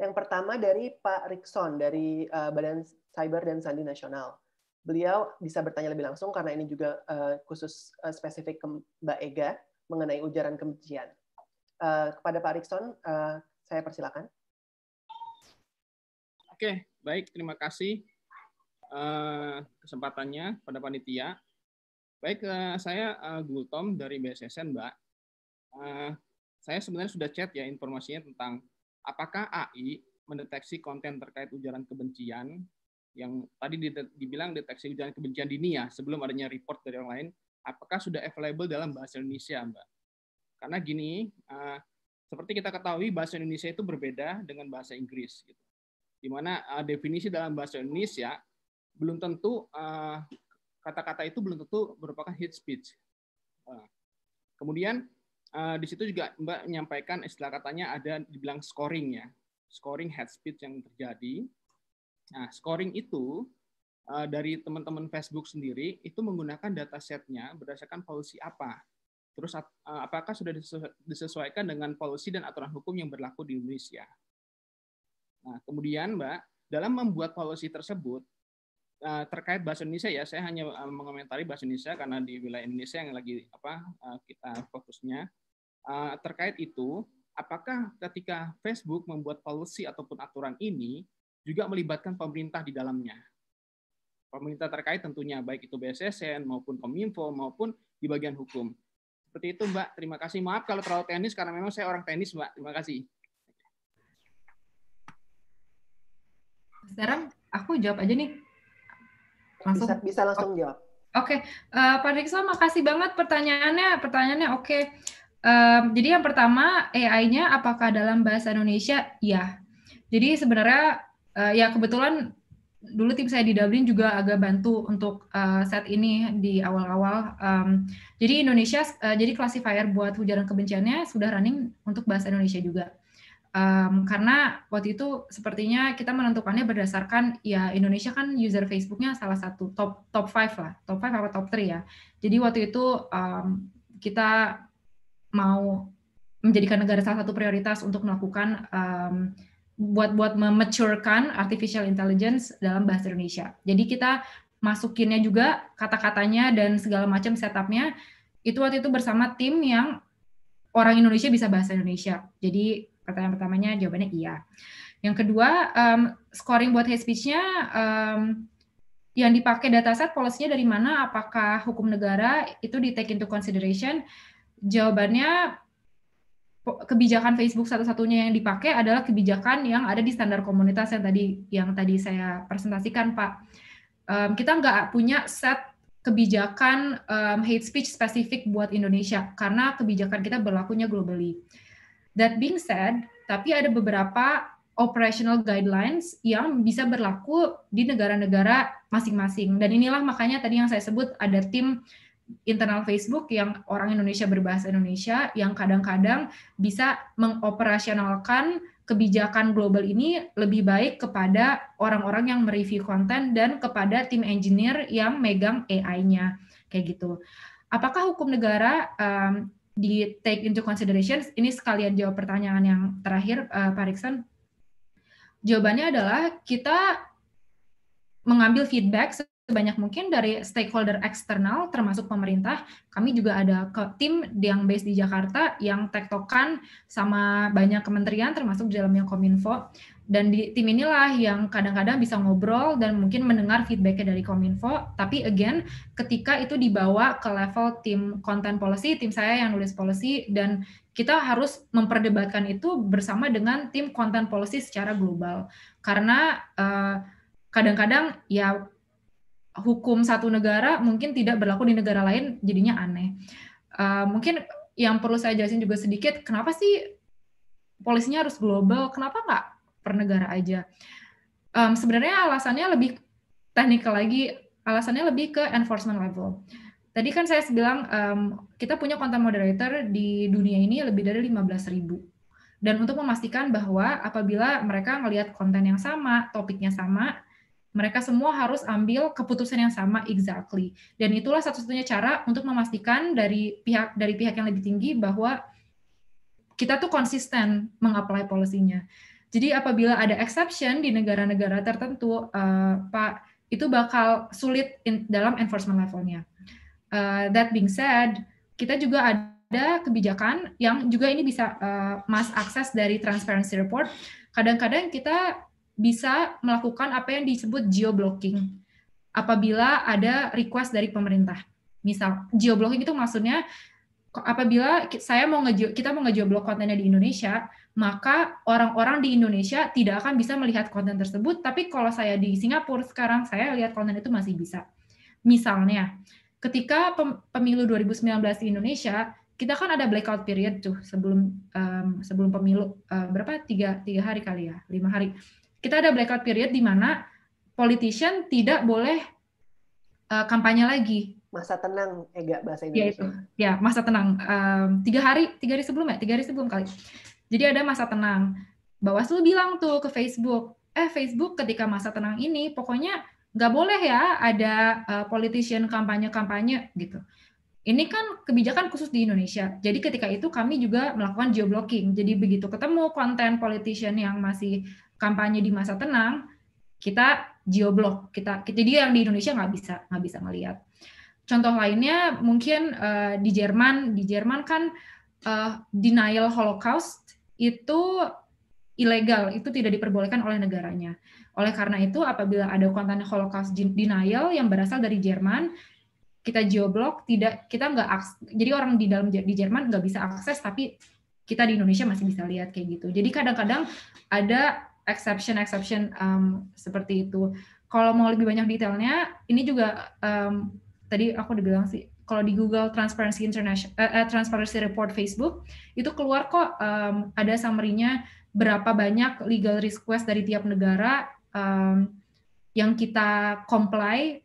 Yang pertama dari Pak Rikson dari eh, Badan Cyber dan Sandi Nasional. Beliau bisa bertanya lebih langsung karena ini juga khusus spesifik ke Mbak Ega mengenai ujaran kebencian. Kepada Pak Rikson, saya persilakan. Oke, baik. Terima kasih eh, kesempatannya pada panitia. Baik, eh, saya uh, Gultom dari BSSN, Mbak. saya sebenarnya sudah chat ya informasinya tentang apakah AI mendeteksi konten terkait ujaran kebencian yang tadi dibilang deteksi ujaran kebencian dini ya sebelum adanya report dari orang lain apakah sudah available dalam bahasa Indonesia Mbak? Karena gini, seperti kita ketahui bahasa Indonesia itu berbeda dengan bahasa Inggris gitu di mana uh, definisi dalam bahasa Indonesia ya, belum tentu kata eh, kata-kata itu belum tentu merupakan hate speech. Uh, kemudian uh, di situ juga Mbak menyampaikan istilah katanya ada dibilang scoring ya, scoring hate speech yang terjadi. Nah, scoring itu uh, dari teman-teman Facebook sendiri itu menggunakan data setnya berdasarkan polisi apa. Terus apakah sudah disesuaikan dengan polisi dan aturan hukum yang berlaku di Indonesia? Nah, kemudian Mbak, dalam membuat policy tersebut eh, terkait bahasa Indonesia ya, saya hanya eh, mengomentari bahasa Indonesia karena di wilayah Indonesia yang lagi apa eh, kita fokusnya. Terkait itu, apakah ketika Facebook membuat policy ataupun aturan ini juga melibatkan pemerintah di dalamnya? pemerintah terkait tentunya, baik itu BSSN maupun Kominfo maupun di bagian hukum. Seperti itu Mbak, terima kasih. Maaf kalau terlalu teknis karena memang saya orang teknis Mbak, terima kasih. Sekarang aku jawab aja nih. Langsung. Bisa, bisa langsung jawab. Oke, okay. uh, eh, Pak Riksa, makasih banget pertanyaannya. Pertanyaannya oke. Okay. Um, jadi yang pertama AI-nya apakah dalam bahasa Indonesia? Ya. Jadi sebenarnya uh, ya kebetulan dulu tim saya di Dublin juga agak bantu untuk uh, set ini di awal-awal. Um, jadi Indonesia, uh, jadi classifier buat ujaran kebenciannya sudah running untuk bahasa Indonesia juga um, karena waktu itu sepertinya kita menentukannya berdasarkan ya Indonesia kan user Facebooknya salah satu top top five lah top five apa top three ya jadi waktu itu um, kita mau menjadikan negara salah satu prioritas untuk melakukan um, buat buat mematurekan artificial intelligence dalam bahasa Indonesia jadi kita masukinnya juga kata-katanya dan segala macam setupnya itu waktu itu bersama tim yang orang Indonesia bisa bahasa Indonesia jadi Pertanyaan pertamanya jawabannya iya. Yang kedua, um, scoring buat hate speech-nya um, yang dipakai dataset polisinya dari mana? Apakah hukum negara itu di take into consideration? Jawabannya kebijakan Facebook satu-satunya yang dipakai adalah kebijakan yang ada di standar komunitas yang tadi yang tadi saya presentasikan Pak. Um, kita nggak punya set kebijakan um, hate speech spesifik buat Indonesia karena kebijakan kita berlakunya globally. That being said, tapi ada beberapa operational guidelines yang bisa berlaku di negara-negara masing-masing. Dan inilah makanya tadi yang saya sebut ada tim internal Facebook yang orang Indonesia berbahasa Indonesia yang kadang-kadang bisa mengoperasionalkan kebijakan global ini lebih baik kepada orang-orang yang mereview konten dan kepada tim engineer yang megang AI-nya kayak gitu. Apakah hukum negara um, di take into consideration ini sekalian jawab pertanyaan yang terakhir uh, Pak Riksan jawabannya adalah kita mengambil feedback sebanyak mungkin dari stakeholder eksternal termasuk pemerintah kami juga ada ke tim yang base di Jakarta yang tektokan sama banyak kementerian termasuk di dalamnya Kominfo dan di tim inilah yang kadang-kadang bisa ngobrol dan mungkin mendengar feedbacknya dari Kominfo. Tapi again, ketika itu dibawa ke level tim konten policy, tim saya yang nulis policy, dan kita harus memperdebatkan itu bersama dengan tim konten policy secara global. Karena eh, kadang-kadang uh, ya hukum satu negara mungkin tidak berlaku di negara lain, jadinya aneh. Uh, mungkin yang perlu saya jelasin juga sedikit, kenapa sih polisinya harus global? Kenapa nggak per negara aja. Um, sebenarnya alasannya lebih teknikal lagi, alasannya lebih ke enforcement level. Tadi kan saya bilang um, kita punya content moderator di dunia ini lebih dari 15 ribu. Dan untuk memastikan bahwa apabila mereka melihat konten yang sama, topiknya sama, mereka semua harus ambil keputusan yang sama exactly. Dan itulah satu-satunya cara untuk memastikan dari pihak dari pihak yang lebih tinggi bahwa kita tuh konsisten mengapply polisinya. Jadi apabila ada exception di negara-negara tertentu, uh, Pak, itu bakal sulit in, dalam enforcement levelnya. Uh, that being said, kita juga ada kebijakan yang juga ini bisa uh, mass access dari transparency report. Kadang-kadang kita bisa melakukan apa yang disebut geoblocking apabila ada request dari pemerintah. Misal geoblocking itu maksudnya apabila saya mau nge kita mau ngejeblok kontennya di Indonesia, maka orang-orang di Indonesia tidak akan bisa melihat konten tersebut. Tapi kalau saya di Singapura sekarang, saya lihat konten itu masih bisa. Misalnya, ketika pemilu 2019 di Indonesia, kita kan ada blackout period tuh sebelum um, sebelum pemilu uh, berapa tiga tiga hari kali ya lima hari kita ada blackout period di mana politician tidak boleh uh, kampanye lagi masa tenang Ega bahasa Indonesia ya itu ya masa tenang um, tiga hari tiga hari sebelum ya tiga hari sebelum kali jadi ada masa tenang. Bawaslu bilang tuh ke Facebook, eh Facebook ketika masa tenang ini pokoknya nggak boleh ya ada uh, politician kampanye-kampanye gitu. Ini kan kebijakan khusus di Indonesia. Jadi ketika itu kami juga melakukan geoblocking. Jadi begitu ketemu konten politician yang masih kampanye di masa tenang, kita geoblock. Kita jadi yang di Indonesia nggak bisa nggak bisa ngelihat. Contoh lainnya mungkin uh, di Jerman. Di Jerman kan uh, denial Holocaust itu ilegal, itu tidak diperbolehkan oleh negaranya. Oleh karena itu, apabila ada konten Holocaust denial yang berasal dari Jerman, kita geoblok, tidak kita nggak jadi orang di dalam di Jerman nggak bisa akses, tapi kita di Indonesia masih bisa lihat kayak gitu. Jadi kadang-kadang ada exception-exception um, seperti itu. Kalau mau lebih banyak detailnya, ini juga um, tadi aku udah bilang sih kalau di Google Transparency International uh, Transparency Report Facebook itu keluar kok um, ada summary-nya berapa banyak legal request dari tiap negara um, yang kita comply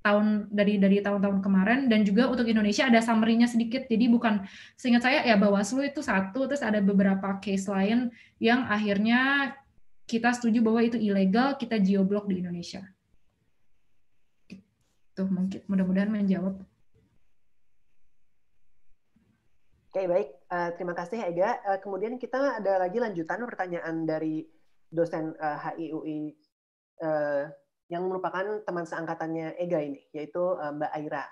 tahun dari dari tahun-tahun kemarin dan juga untuk Indonesia ada summary-nya sedikit. Jadi bukan seingat saya ya Bawaslu itu satu terus ada beberapa case lain yang akhirnya kita setuju bahwa itu ilegal, kita geoblock di Indonesia. Tuh gitu, mungkin mudah-mudahan menjawab. Oke, okay, baik. Uh, terima kasih Ega. Uh, kemudian kita ada lagi lanjutan pertanyaan dari dosen uh, eh, HIUI uh, yang merupakan teman seangkatannya Ega ini, yaitu uh, Mbak Aira.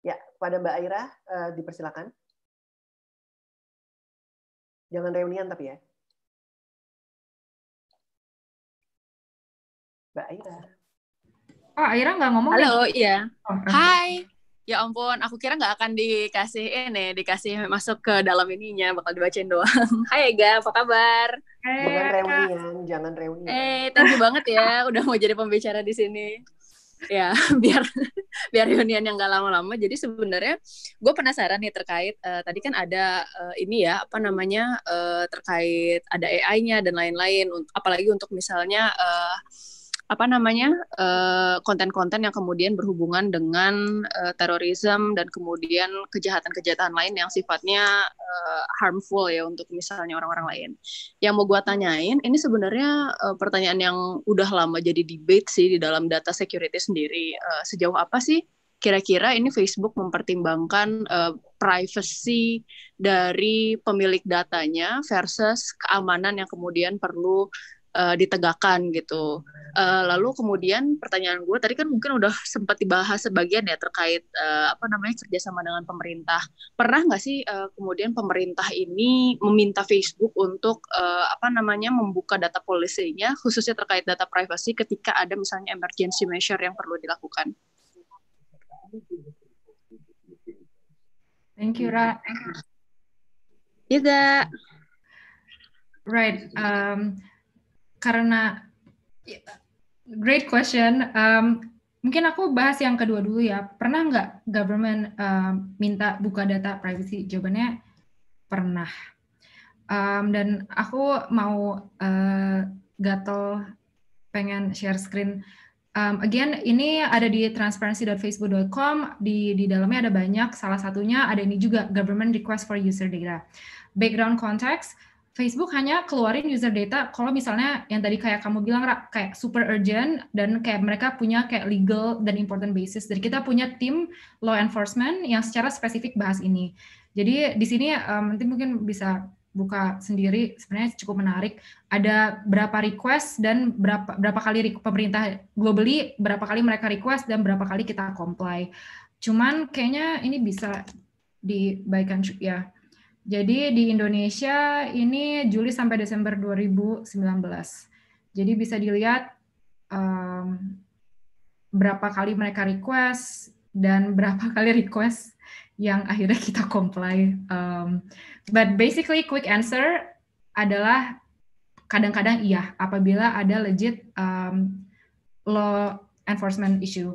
Ya, pada Mbak Aira uh, dipersilakan. Jangan reunian tapi ya. Mbak Aira. Oh, Aira nggak ngomong. Halo, ya? iya. Oh, ah. Hai ya ampun aku kira nggak akan dikasih ini dikasih masuk ke dalam ininya bakal dibacain doang Hai Ega apa kabar jangan reunian jangan reunian eh thank you banget ya udah mau jadi pembicara di sini ya biar biar reunian yang gak lama-lama jadi sebenarnya gue penasaran nih terkait uh, tadi kan ada uh, ini ya apa namanya uh, terkait ada AI-nya dan lain-lain apalagi untuk misalnya uh, apa namanya eh, konten-konten yang kemudian berhubungan dengan uh, terorisme dan kemudian kejahatan-kejahatan lain yang sifatnya uh, harmful ya untuk misalnya orang-orang lain. Yang mau gue tanyain, ini sebenarnya uh, pertanyaan yang udah lama jadi debate sih di dalam data security sendiri. Uh, sejauh apa sih kira-kira ini Facebook mempertimbangkan uh, privacy dari pemilik datanya versus keamanan yang kemudian perlu uh, ditegakkan gitu. Uh, lalu kemudian pertanyaan gue tadi kan mungkin udah sempat dibahas sebagian ya terkait uh, apa namanya kerjasama dengan pemerintah. Pernah nggak sih uh, kemudian pemerintah ini meminta Facebook untuk uh, apa namanya membuka data polisinya khususnya terkait data privasi ketika ada misalnya emergency measure yang perlu dilakukan? Thank you, Ra. Iya, Right. Um, karena ya, great question. Um, mungkin aku bahas yang kedua dulu ya. Pernah nggak government um, minta buka data privacy? Jawabannya pernah. Um, dan aku mau uh, gatel pengen share screen. Um, again, ini ada di transparency.facebook.com. Di di dalamnya ada banyak. Salah satunya ada ini juga government request for user data. Background context Facebook hanya keluarin user data kalau misalnya yang tadi kayak kamu bilang Ra, kayak super urgent dan kayak mereka punya kayak legal dan important basis. Jadi kita punya tim law enforcement yang secara spesifik bahas ini. Jadi di sini um, nanti mungkin bisa buka sendiri sebenarnya cukup menarik ada berapa request dan berapa berapa kali pemerintah globally berapa kali mereka request dan berapa kali kita comply cuman kayaknya ini bisa dibaikan ya jadi di Indonesia ini Juli sampai Desember 2019. Jadi bisa dilihat um, berapa kali mereka request dan berapa kali request yang akhirnya kita comply. Um, but basically quick answer adalah kadang-kadang iya apabila ada legit um, law enforcement issue.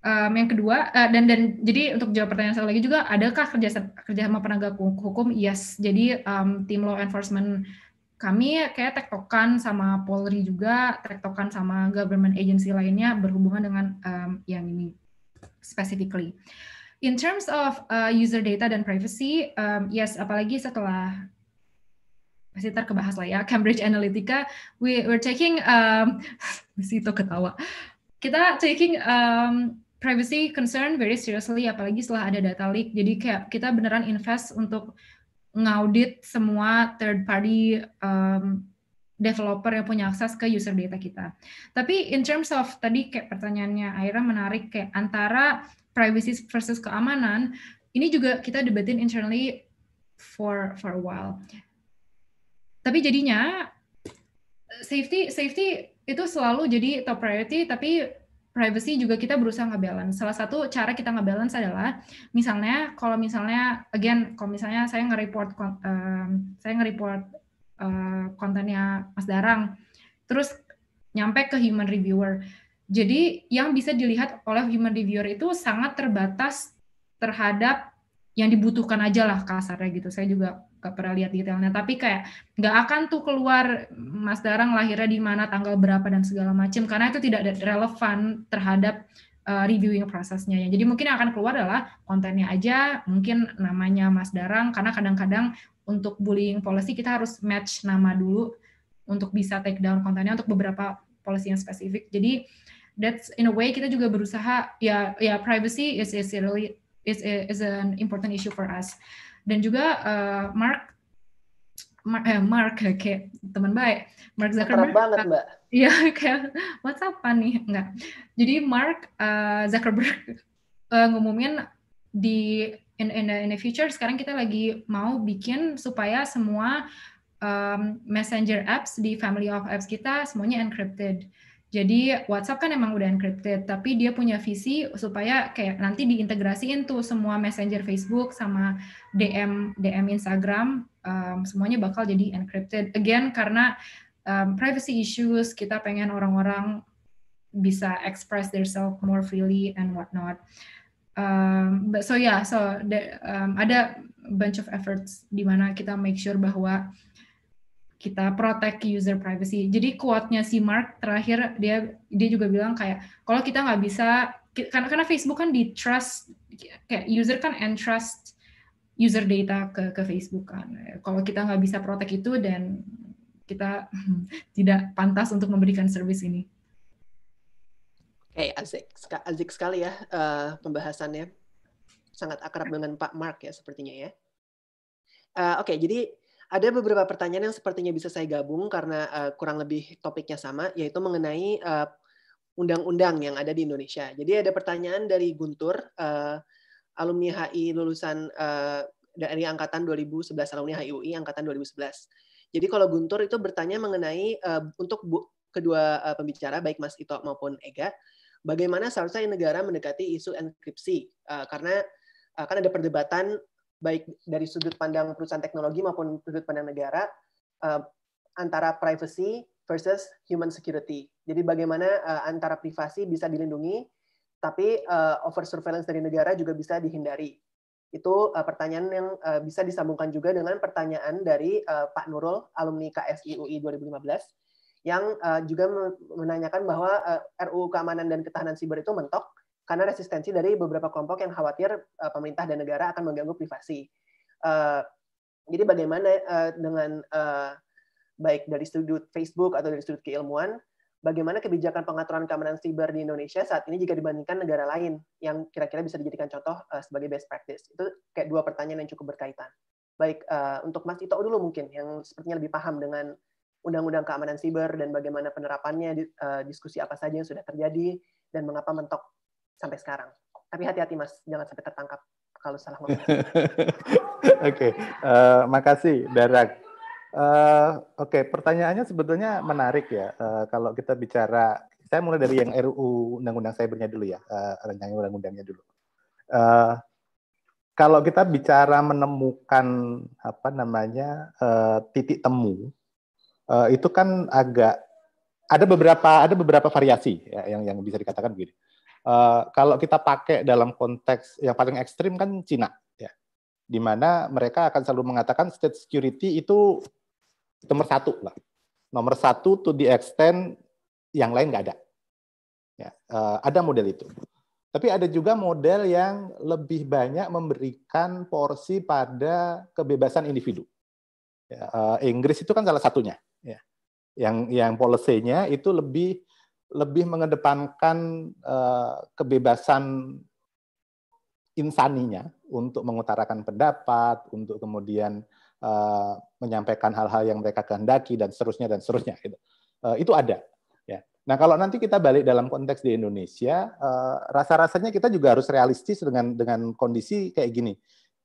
Um, yang kedua uh, dan dan jadi untuk jawab pertanyaan saya lagi juga adakah kerja kerja sama penegak hukum? Yes. Jadi um, tim law enforcement kami kayak tektokan sama Polri juga, tektokan sama government agency lainnya berhubungan dengan um, yang ini specifically. In terms of uh, user data dan privacy, um, yes, apalagi setelah masih terkebahas lah ya Cambridge Analytica, we we're taking um, itu ketawa. Kita taking um, privacy concern very seriously apalagi setelah ada data leak jadi kayak kita beneran invest untuk ngaudit semua third party um, developer yang punya akses ke user data kita. Tapi in terms of tadi kayak pertanyaannya Aira menarik kayak antara privacy versus keamanan, ini juga kita debatin internally for for a while. Tapi jadinya safety safety itu selalu jadi top priority tapi privacy juga kita berusaha ngebalance. Salah satu cara kita ngebalance adalah misalnya kalau misalnya again kalau misalnya saya nge-report um, saya nge-report uh, kontennya Mas Darang terus nyampe ke human reviewer. Jadi yang bisa dilihat oleh human reviewer itu sangat terbatas terhadap yang dibutuhkan aja lah kasarnya gitu. Saya juga nggak pernah lihat detailnya tapi kayak nggak akan tuh keluar Mas Darang lahirnya di mana tanggal berapa dan segala macam karena itu tidak relevan terhadap uh, reviewing prosesnya ya. Jadi mungkin yang akan keluar adalah kontennya aja, mungkin namanya Mas Darang karena kadang-kadang untuk bullying policy kita harus match nama dulu untuk bisa take down kontennya untuk beberapa policy yang spesifik. Jadi that's in a way kita juga berusaha ya ya privacy is is really is is an important issue for us dan juga uh, Mark Mark, eh, Mark eh, ya, kayak teman baik Mark Zuckerberg banget mbak iya kayak WhatsApp nih enggak jadi Mark uh, Zuckerberg uh, ngumumin di in in the, in the future sekarang kita lagi mau bikin supaya semua um, messenger apps di family of apps kita semuanya encrypted jadi WhatsApp kan emang udah encrypted, tapi dia punya visi supaya kayak nanti diintegrasiin tuh semua Messenger Facebook sama DM DM Instagram um, semuanya bakal jadi encrypted again karena um, privacy issues kita pengen orang-orang bisa express themselves more freely and whatnot. Um, but so yeah, so the, um, ada bunch of efforts di mana kita make sure bahwa kita protect user privacy. Jadi kuatnya si Mark terakhir dia dia juga bilang kayak kalau kita nggak bisa karena karena Facebook kan di trust kayak user kan entrust user data ke ke Facebook kan. Kalau kita nggak bisa protect itu dan kita tidak pantas untuk memberikan service ini. Oke, eh, okay, asik, asik sekali ya uh, pembahasannya. Sangat akrab dengan Pak Mark ya sepertinya ya. Uh, Oke, okay, jadi ada beberapa pertanyaan yang sepertinya bisa saya gabung karena uh, kurang lebih topiknya sama, yaitu mengenai undang eh, undang-undang yang ada di Indonesia. Jadi ada pertanyaan dari Guntur, uh, alumni HI lulusan uh, dari angkatan 2011, alumni HIUI angkatan 2011. Jadi kalau Guntur itu bertanya mengenai uh, untuk bu, kedua uh, pembicara, baik Mas Ito maupun Ega, bagaimana seharusnya negara mendekati isu enkripsi? Uh, karena akan ada perdebatan baik dari sudut pandang perusahaan teknologi maupun sudut pandang negara eh, antara privacy versus human security. Jadi bagaimana eh, antara privasi bisa dilindungi tapi eh, over surveillance dari negara juga bisa dihindari. Itu pertanyaan yang bisa disambungkan juga dengan pertanyaan dari Pak Nurul alumni KSI UI 2015 yang juga menanyakan bahwa RUU keamanan dan ketahanan siber itu mentok karena resistensi dari beberapa kelompok yang khawatir uh, pemerintah dan negara akan mengganggu privasi. Uh, jadi bagaimana uh, dengan uh, baik dari sudut Facebook atau dari sudut keilmuan, bagaimana kebijakan pengaturan keamanan siber di Indonesia saat ini jika dibandingkan negara lain yang kira-kira bisa dijadikan contoh uh, sebagai best practice? Itu kayak dua pertanyaan yang cukup berkaitan. Baik, uh, untuk Mas Ito dulu mungkin yang sepertinya lebih paham dengan undang-undang keamanan siber dan bagaimana penerapannya, uh, diskusi apa saja yang sudah terjadi, dan mengapa mentok sampai sekarang. Tapi hati-hati Mas, jangan sampai tertangkap kalau salah ngomong. Oke, okay. uh, eh, makasih Darak. Uh, Oke, okay. pertanyaannya sebetulnya menarik ya. Uh, kalau kita bicara, saya mulai dari yang RUU Undang-Undang Cybernya dulu ya, uh, rencana undang-undangnya dulu. Uh, kalau kita bicara menemukan apa namanya uh, titik temu, uh, itu kan agak ada beberapa ada beberapa variasi ya, yang yang bisa dikatakan begini. Uh, Eh, kalau kita pakai dalam konteks yang paling ekstrim kan Cina, ya, di mana mereka akan selalu mengatakan state security itu nomor satu lah, nomor satu to the extent yang lain nggak ada. Ya, uh, ada model itu. Tapi ada juga model yang lebih banyak memberikan porsi pada kebebasan individu. Ya, uh, Inggris itu kan salah satunya, ya. yang yang polisinya itu lebih lebih mengedepankan eh, kebebasan insaninya untuk mengutarakan pendapat, untuk kemudian eh, menyampaikan hal-hal yang mereka kehendaki dan seterusnya dan seterusnya gitu. Eh, itu ada ya. Nah, kalau nanti kita balik dalam konteks di Indonesia, rasa-rasanya kita juga harus realistis dengan dengan kondisi kayak gini.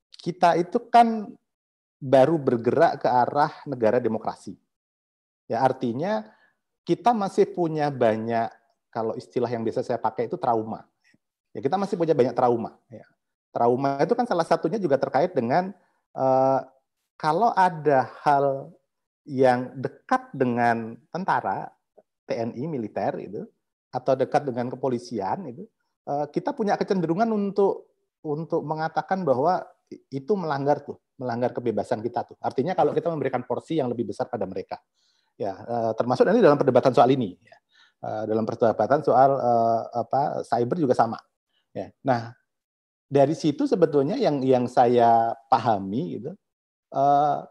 Kita itu kan baru bergerak ke arah negara demokrasi. Ya, artinya kita masih punya banyak kalau istilah yang biasa saya pakai itu trauma. Ya, kita masih punya banyak trauma. Ya. Trauma itu kan salah satunya juga terkait dengan eh, kalau ada hal yang dekat dengan tentara, TNI militer itu, atau dekat dengan kepolisian itu, eh, kita punya kecenderungan untuk untuk mengatakan bahwa itu melanggar tuh, melanggar kebebasan kita tuh. Artinya kalau kita memberikan porsi yang lebih besar pada mereka ya uh, termasuk nanti dalam perdebatan soal ini ya. uh, dalam perdebatan soal uh, apa cyber juga sama ya nah dari situ sebetulnya yang yang saya pahami gitu uh,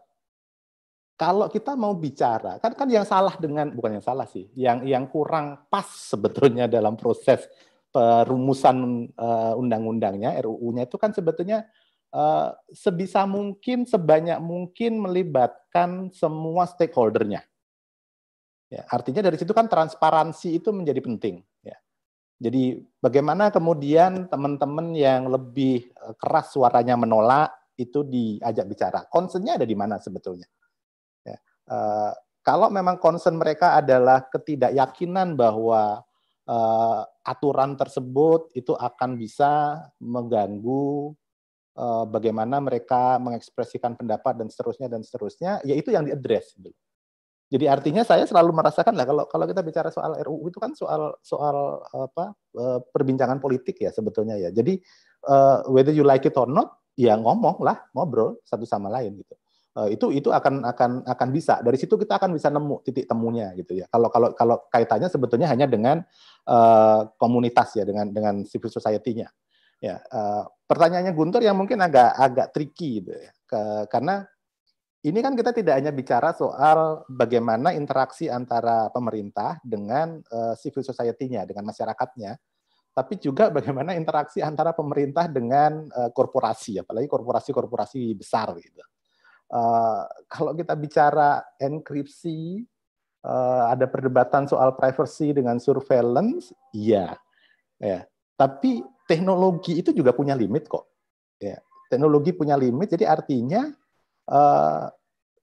kalau kita mau bicara kan kan yang salah dengan bukan yang salah sih yang yang kurang pas sebetulnya dalam proses perumusan uh, undang-undangnya RUU-nya itu kan sebetulnya uh, sebisa mungkin sebanyak mungkin melibatkan semua stakeholdernya Ya, artinya dari situ kan transparansi itu menjadi penting. Ya. Jadi bagaimana kemudian teman-teman yang lebih eh, keras suaranya menolak itu diajak bicara. Konsennya ada di mana sebetulnya? Ya. Uh, kalau memang concern mereka adalah ketidakyakinan bahwa uh, aturan tersebut itu akan bisa mengganggu bagaimana mereka mengekspresikan pendapat dan seterusnya dan seterusnya, yaitu yang diadres. Gitu. Jadi artinya saya selalu merasakan lah kalau kalau kita bicara soal RUU itu kan soal soal apa eh, perbincangan politik ya sebetulnya ya. Jadi uh, whether you like it or not ya ngomong lah, ngobrol satu sama lain gitu. Uh, itu itu akan akan akan bisa dari situ kita akan bisa nemu titik temunya gitu ya. Kalau kalau kalau kaitannya sebetulnya hanya dengan uh, komunitas ya dengan dengan civil society-nya. Ya, uh, pertanyaannya Guntur yang mungkin agak agak tricky gitu ya. Ke, karena ini kan kita tidak hanya bicara soal bagaimana interaksi antara pemerintah dengan uh, civil society-nya, dengan masyarakatnya, tapi juga bagaimana interaksi antara pemerintah dengan uh, korporasi, apalagi korporasi-korporasi besar gitu. Uh, kalau kita bicara enkripsi, uh, ada perdebatan soal privacy dengan surveillance, iya, ya. Tapi teknologi itu juga punya limit kok. Yeah. teknologi punya limit, jadi artinya uh,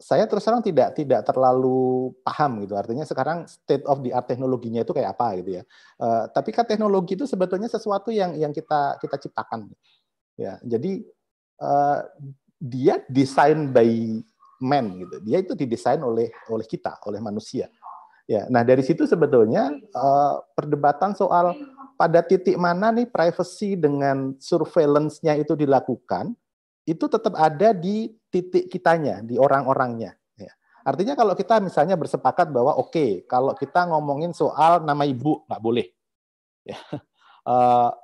saya terus terang tidak tidak terlalu paham gitu. Artinya sekarang state of the art teknologinya itu kayak apa gitu ya. Uh, tapi kan teknologi itu sebetulnya sesuatu yang yang kita kita ciptakan. Ya, jadi uh, dia design by man gitu. Dia itu didesain oleh oleh kita, oleh manusia. Ya, nah dari situ sebetulnya uh, perdebatan soal pada titik mana nih privacy dengan surveillance-nya itu dilakukan itu tetap ada di titik kitanya, di orang-orangnya. Ya. Artinya kalau kita misalnya bersepakat bahwa oke, okay, kalau kita ngomongin soal nama ibu nggak boleh, ya. uh,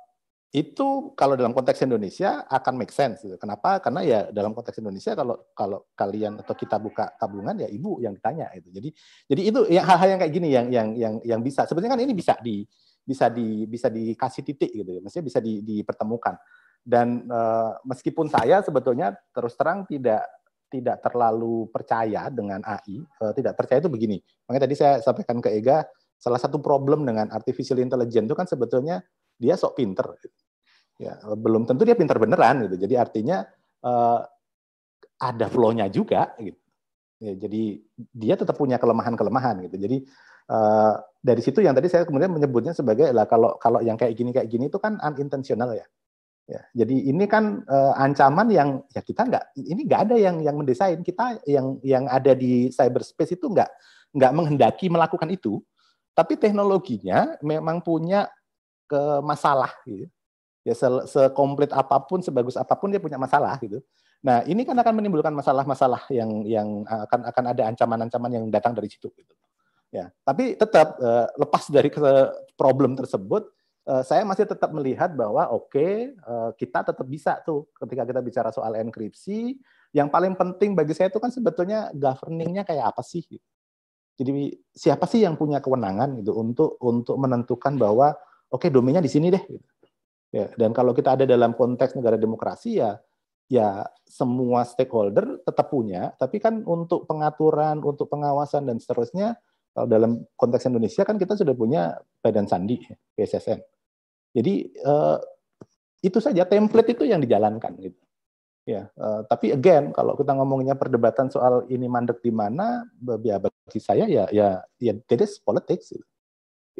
itu kalau dalam konteks Indonesia akan make sense. Gitu. Kenapa? Karena ya dalam konteks Indonesia kalau kalau kalian atau kita buka tabungan ya ibu yang ditanya itu. Jadi jadi itu ya, hal-hal yang kayak gini yang yang yang yang bisa. Sebenarnya kan ini bisa di bisa di bisa dikasih titik gitu ya. Maksudnya bisa di, dipertemukan dan uh, meskipun saya sebetulnya terus terang tidak tidak terlalu percaya dengan AI, uh, eh, tidak percaya itu begini. Makanya tadi saya sampaikan ke Ega, salah satu problem dengan artificial intelligence itu kan sebetulnya dia sok pinter. Ya, belum tentu dia pinter beneran gitu. Jadi artinya uh, ada flow-nya juga gitu. Ya, jadi dia tetap punya kelemahan-kelemahan gitu. Jadi uh, dari situ yang tadi saya kemudian menyebutnya sebagai lah kalau kalau yang kayak gini kayak gini itu kan unintentional ya. Ya, jadi ini kan uh, ancaman yang ya kita nggak ini nggak ada yang yang mendesain kita yang yang ada di cyberspace itu nggak nggak menghendaki melakukan itu, tapi teknologinya memang punya ke masalah gitu. Ya sekomplit apapun, sebagus apapun dia punya masalah gitu. Nah, ini kan akan menimbulkan masalah-masalah yang yang akan akan ada ancaman-ancaman yang datang dari situ gitu. Ya, tapi tetap uh, lepas dari problem tersebut Eh, saya masih tetap melihat bahwa oke okay, eh, kita tetap bisa tuh ketika kita bicara soal enkripsi yang paling penting bagi saya itu kan sebetulnya governingnya kayak apa sih jadi siapa sih yang punya kewenangan gitu untuk untuk menentukan bahwa oke okay, domainnya di sini deh gitu. ya dan kalau kita ada dalam konteks negara demokrasi ya ya semua stakeholder tetap punya tapi kan untuk pengaturan untuk pengawasan dan seterusnya kalau dalam konteks Indonesia kan kita sudah punya Badan Sandi, pssn. Jadi uh, itu saja template itu yang dijalankan gitu. Ya, uh, tapi again kalau kita ngomongnya perdebatan soal ini mandek di mana, ya bagi saya ya ya ya that is politics. Gitu.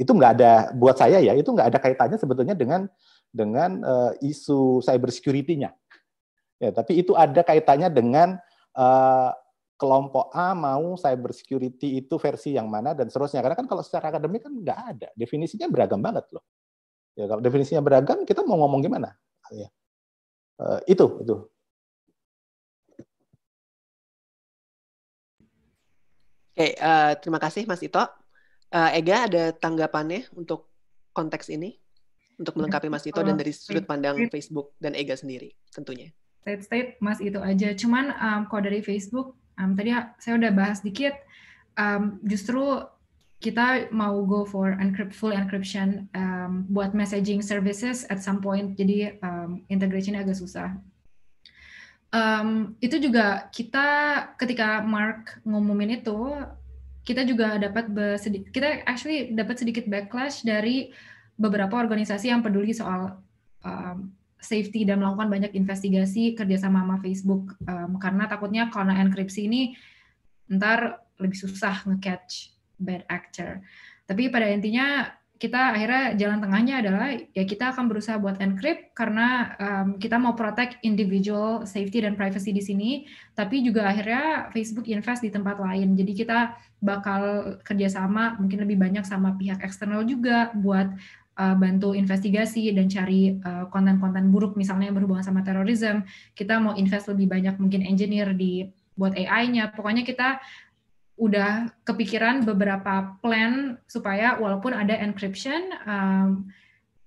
Itu nggak ada buat saya ya, itu nggak ada kaitannya sebetulnya dengan dengan uh, isu cyber security-nya. Ya, tapi itu ada kaitannya dengan uh, kelompok A mau cyber security itu versi yang mana dan seterusnya. Karena kan kalau secara akademik kan nggak ada. Definisinya beragam banget loh. Ya, kalau definisinya beragam, kita mau ngomong gimana? Ya. Uh, itu, itu. Oke, uh, terima kasih Mas Ito. Uh, Ega ada tanggapannya untuk konteks ini, untuk melengkapi Mas Ito dan dari sudut pandang Facebook dan Ega sendiri, tentunya. State-state Mas Ito aja. Cuman um, kalau dari Facebook, um, tadi saya udah bahas dikit. Um, justru kita mau go for encrypt, full encryption um, buat messaging services at some point jadi um, agak susah um, itu juga kita ketika Mark ngumumin itu kita juga dapat kita actually dapat sedikit backlash dari beberapa organisasi yang peduli soal um, safety dan melakukan banyak investigasi kerjasama sama Facebook um, karena takutnya karena enkripsi ini ntar lebih susah nge-catch bad actor. Tapi pada intinya kita akhirnya jalan tengahnya adalah ya kita akan berusaha buat encrypt karena um, kita mau protect individual safety dan privacy di sini, tapi juga akhirnya Facebook invest di tempat lain. Jadi kita bakal kerjasama mungkin lebih banyak sama pihak eksternal juga buat e, bantu investigasi dan cari e, konten-konten buruk misalnya yang berhubungan sama terorisme. Kita mau invest lebih banyak mungkin engineer di buat AI-nya. Pokoknya kita udah kepikiran beberapa plan supaya walaupun ada encryption um,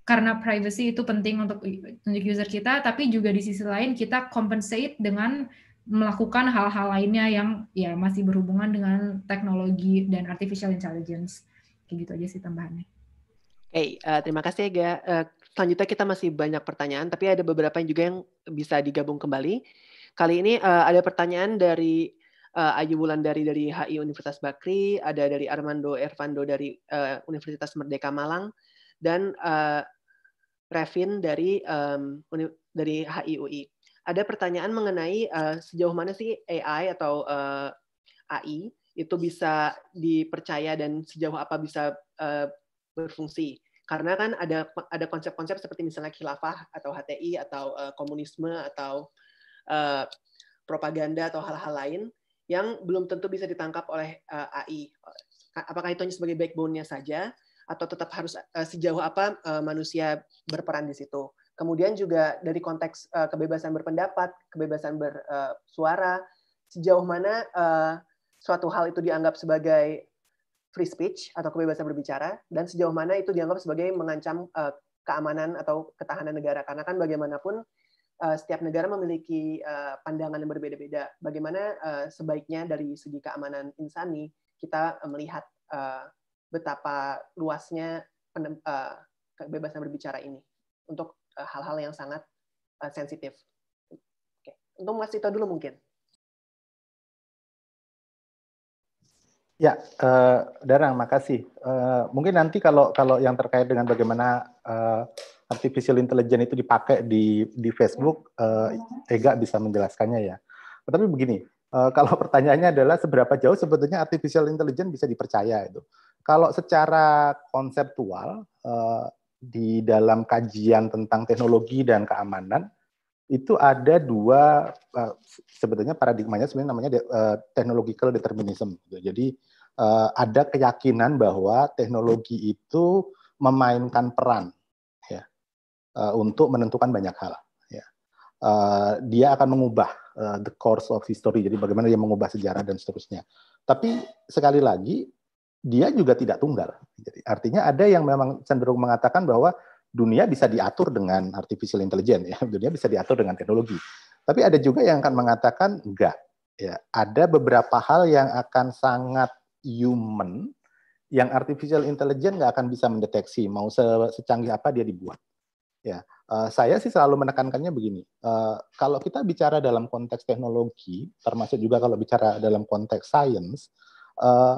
karena privacy itu penting untuk untuk user kita tapi juga di sisi lain kita compensate dengan melakukan hal-hal lainnya yang ya masih berhubungan dengan teknologi dan artificial intelligence kayak gitu aja sih tambahannya. Oke, hey, uh, terima kasih Ega. Uh, selanjutnya kita masih banyak pertanyaan, tapi ada beberapa yang juga yang bisa digabung kembali. Kali ini uh, ada pertanyaan dari uh, Ayu Wulandari dari HI Universitas Bakri, ada dari Armando Ervando dari uh, Universitas Merdeka Malang, dan uh, Revin dari um, dari HIUI. Ada pertanyaan mengenai uh, sejauh mana sih AI atau uh, AI itu bisa dipercaya dan sejauh apa bisa uh, berfungsi? Karena kan ada ada konsep-konsep seperti misalnya khilafah atau HTI atau uh, komunisme atau uh, propaganda atau hal-hal lain yang belum tentu bisa ditangkap oleh uh, eh, AI. Apakah itu hanya sebagai backbone-nya saja atau tetap harus uh, sejauh apa uh, manusia berperan di situ? Kemudian juga dari konteks uh, kebebasan berpendapat, kebebasan bersuara, sejauh mana uh, suatu hal itu dianggap sebagai free speech atau kebebasan berbicara dan sejauh mana itu dianggap sebagai mengancam uh, keamanan atau ketahanan negara karena kan bagaimanapun Eh, setiap negara memiliki eh, pandangan yang berbeda-beda. Bagaimana eh, sebaiknya dari segi keamanan insani kita melihat betapa luasnya kebebasan berbicara ini untuk hal-hal yang sangat sensitif. Oke, untuk Mas Tito dulu mungkin. Ya, uh, Darang, makasih. Uh, mungkin nanti kalau kalau yang terkait dengan bagaimana uh, artificial intelligence itu dipakai di di Facebook, uh, Ega bisa menjelaskannya ya. Tapi begini, uh, kalau pertanyaannya adalah seberapa jauh sebetulnya artificial intelligence bisa dipercaya itu? Kalau secara konseptual uh, di dalam kajian tentang teknologi dan keamanan itu ada dua uh, sebetulnya paradigmanya sebenarnya namanya de, uh, technological determinism. Jadi Jadi uh, ada keyakinan bahwa teknologi itu memainkan peran ya, uh, untuk menentukan banyak hal. Ya. Uh, dia akan mengubah uh, the course of history, jadi bagaimana dia mengubah sejarah dan seterusnya. Tapi sekali lagi dia juga tidak tunggal. Jadi artinya ada yang memang cenderung mengatakan bahwa dunia bisa diatur dengan artificial intelligence, ya. dunia bisa diatur dengan teknologi. Tapi ada juga yang akan mengatakan enggak. Ya, ada beberapa hal yang akan sangat human yang artificial intelligence nggak akan bisa mendeteksi mau se secanggih apa dia dibuat. Ya, uh, saya sih selalu menekankannya begini. Uh, kalau kita bicara dalam konteks teknologi, termasuk juga kalau bicara dalam konteks sains, uh, eh,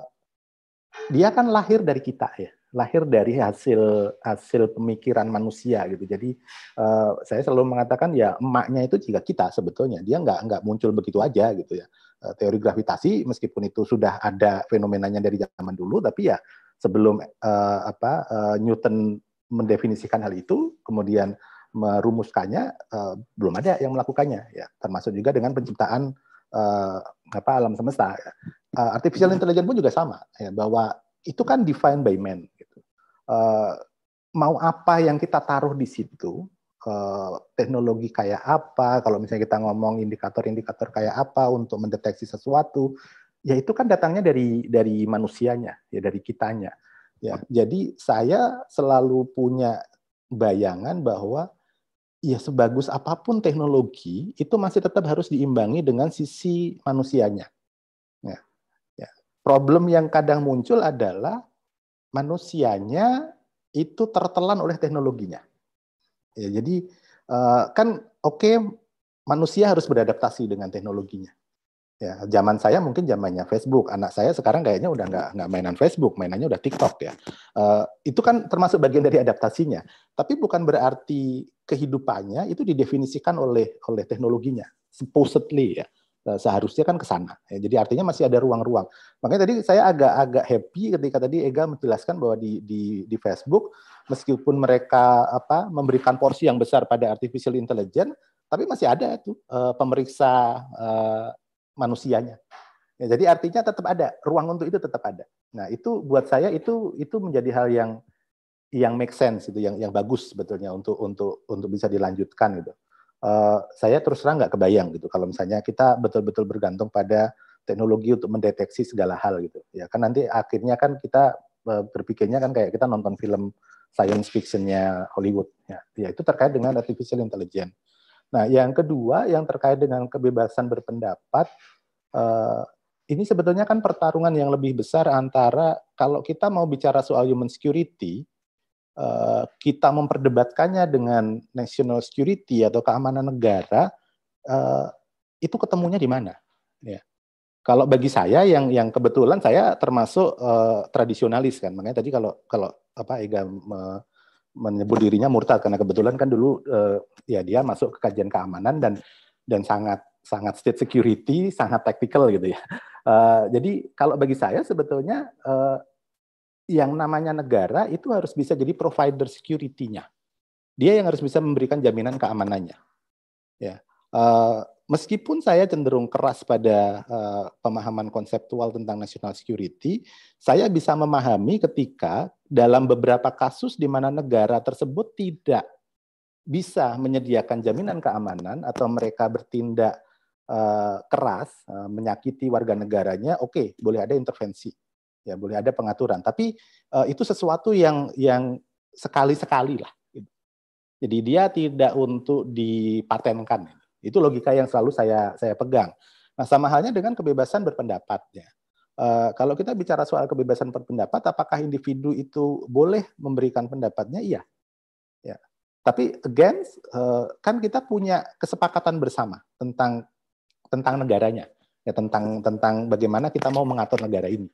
dia kan lahir dari kita ya, lahir dari hasil hasil pemikiran manusia gitu. Jadi uh, saya selalu mengatakan ya emaknya itu juga kita sebetulnya. Dia nggak nggak muncul begitu aja gitu ya. Eh, teori gravitasi meskipun itu sudah ada fenomenanya dari zaman dulu tapi ya sebelum uh, apa uh, Newton mendefinisikan hal itu kemudian merumuskannya uh, belum ada yang melakukannya ya termasuk juga dengan penciptaan uh, apa alam semesta ya. uh, artificial intelligence pun juga sama ya bahwa itu kan defined by man gitu. uh, mau apa yang kita taruh di situ ke teknologi kayak apa, kalau misalnya kita ngomong indikator-indikator kayak apa untuk mendeteksi sesuatu, ya itu kan datangnya dari dari manusianya, ya dari kitanya. Ya, jadi saya selalu punya bayangan bahwa ya sebagus apapun teknologi itu masih tetap harus diimbangi dengan sisi manusianya. Ya. Ya. Problem yang kadang muncul adalah manusianya itu tertelan oleh teknologinya. Ya, jadi uh, kan oke okay, manusia harus beradaptasi dengan teknologinya. Ya, zaman saya mungkin zamannya Facebook, anak saya sekarang kayaknya udah nggak nggak mainan Facebook, mainannya udah TikTok ya. Uh, itu kan termasuk bagian dari adaptasinya. Tapi bukan berarti kehidupannya itu didefinisikan oleh oleh teknologinya, supposedly ya eh, seharusnya kan ke sana. Ya, jadi artinya masih ada ruang-ruang. Makanya tadi saya agak-agak happy ketika tadi Ega menjelaskan bahwa di di, di Facebook meskipun mereka apa memberikan porsi yang besar pada artificial intelligence, tapi masih ada tuh eh, uh, pemeriksa uh, manusianya. Ya, jadi artinya tetap ada ruang untuk itu tetap ada. Nah itu buat saya itu itu menjadi hal yang yang make sense itu yang yang bagus sebetulnya untuk untuk untuk bisa dilanjutkan gitu. Uh, saya terus terang nggak kebayang gitu kalau misalnya kita betul-betul bergantung pada teknologi untuk mendeteksi segala hal gitu ya kan nanti akhirnya kan kita berpikirnya kan kayak kita nonton film science fictionnya Hollywood ya, ya itu terkait dengan artificial intelligence. Nah yang kedua yang terkait dengan kebebasan berpendapat eh, ini sebetulnya kan pertarungan yang lebih besar antara kalau kita mau bicara soal human security eh, kita memperdebatkannya dengan national security atau keamanan negara eh, itu ketemunya di mana? Ya. Kalau bagi saya yang yang kebetulan saya termasuk uh, tradisionalis kan, makanya tadi kalau kalau apa Ega me, menyebut dirinya murtad karena kebetulan kan dulu uh, ya dia masuk ke kajian keamanan dan dan sangat sangat state security, sangat tactical gitu ya. Uh, jadi kalau bagi saya sebetulnya uh, yang namanya negara itu harus bisa jadi provider security-nya. Dia yang harus bisa memberikan jaminan keamanannya. Ya. Uh, meskipun saya cenderung keras pada uh, pemahaman konseptual tentang national security, saya bisa memahami ketika dalam beberapa kasus di mana negara tersebut tidak bisa menyediakan jaminan keamanan atau mereka bertindak uh, keras uh, menyakiti warga negaranya, oke, okay, boleh ada intervensi. Ya, boleh ada pengaturan, tapi uh, itu sesuatu yang yang sekali-sekali lah. Jadi dia tidak untuk dipatenkan. Itu logika yang selalu saya saya pegang. Nah, sama halnya dengan kebebasan berpendapat Uh, eh, kalau kita bicara soal kebebasan berpendapat, apakah individu itu boleh memberikan pendapatnya? Iya. Ya. Tapi against uh, eh, kan kita punya kesepakatan bersama tentang tentang negaranya, ya tentang tentang bagaimana kita mau mengatur negara ini.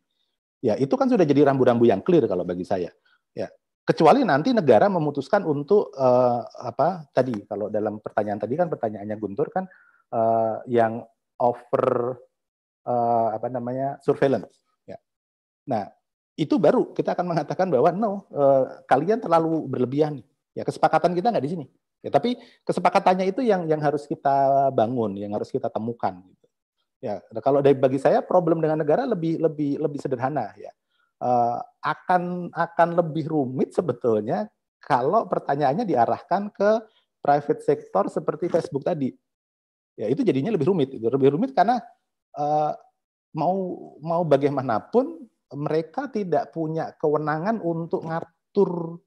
Ya, itu kan sudah jadi rambu-rambu yang clear kalau bagi saya. Ya, kecuali nanti negara memutuskan untuk uh, apa tadi kalau dalam pertanyaan tadi kan pertanyaannya Guntur kan uh, yang over uh, apa namanya surveillance ya. Nah, itu baru kita akan mengatakan bahwa no uh, kalian terlalu berlebihan ya kesepakatan kita nggak di sini. Ya, tapi kesepakatannya itu yang yang harus kita bangun, yang harus kita temukan gitu. Ya, kalau dari bagi saya problem dengan negara lebih lebih lebih sederhana ya Eh, akan akan lebih rumit sebetulnya kalau pertanyaannya diarahkan ke private sektor seperti Facebook tadi. Ya itu jadinya lebih rumit, lebih rumit karena uh, mau mau bagaimanapun mereka tidak punya kewenangan untuk ngatur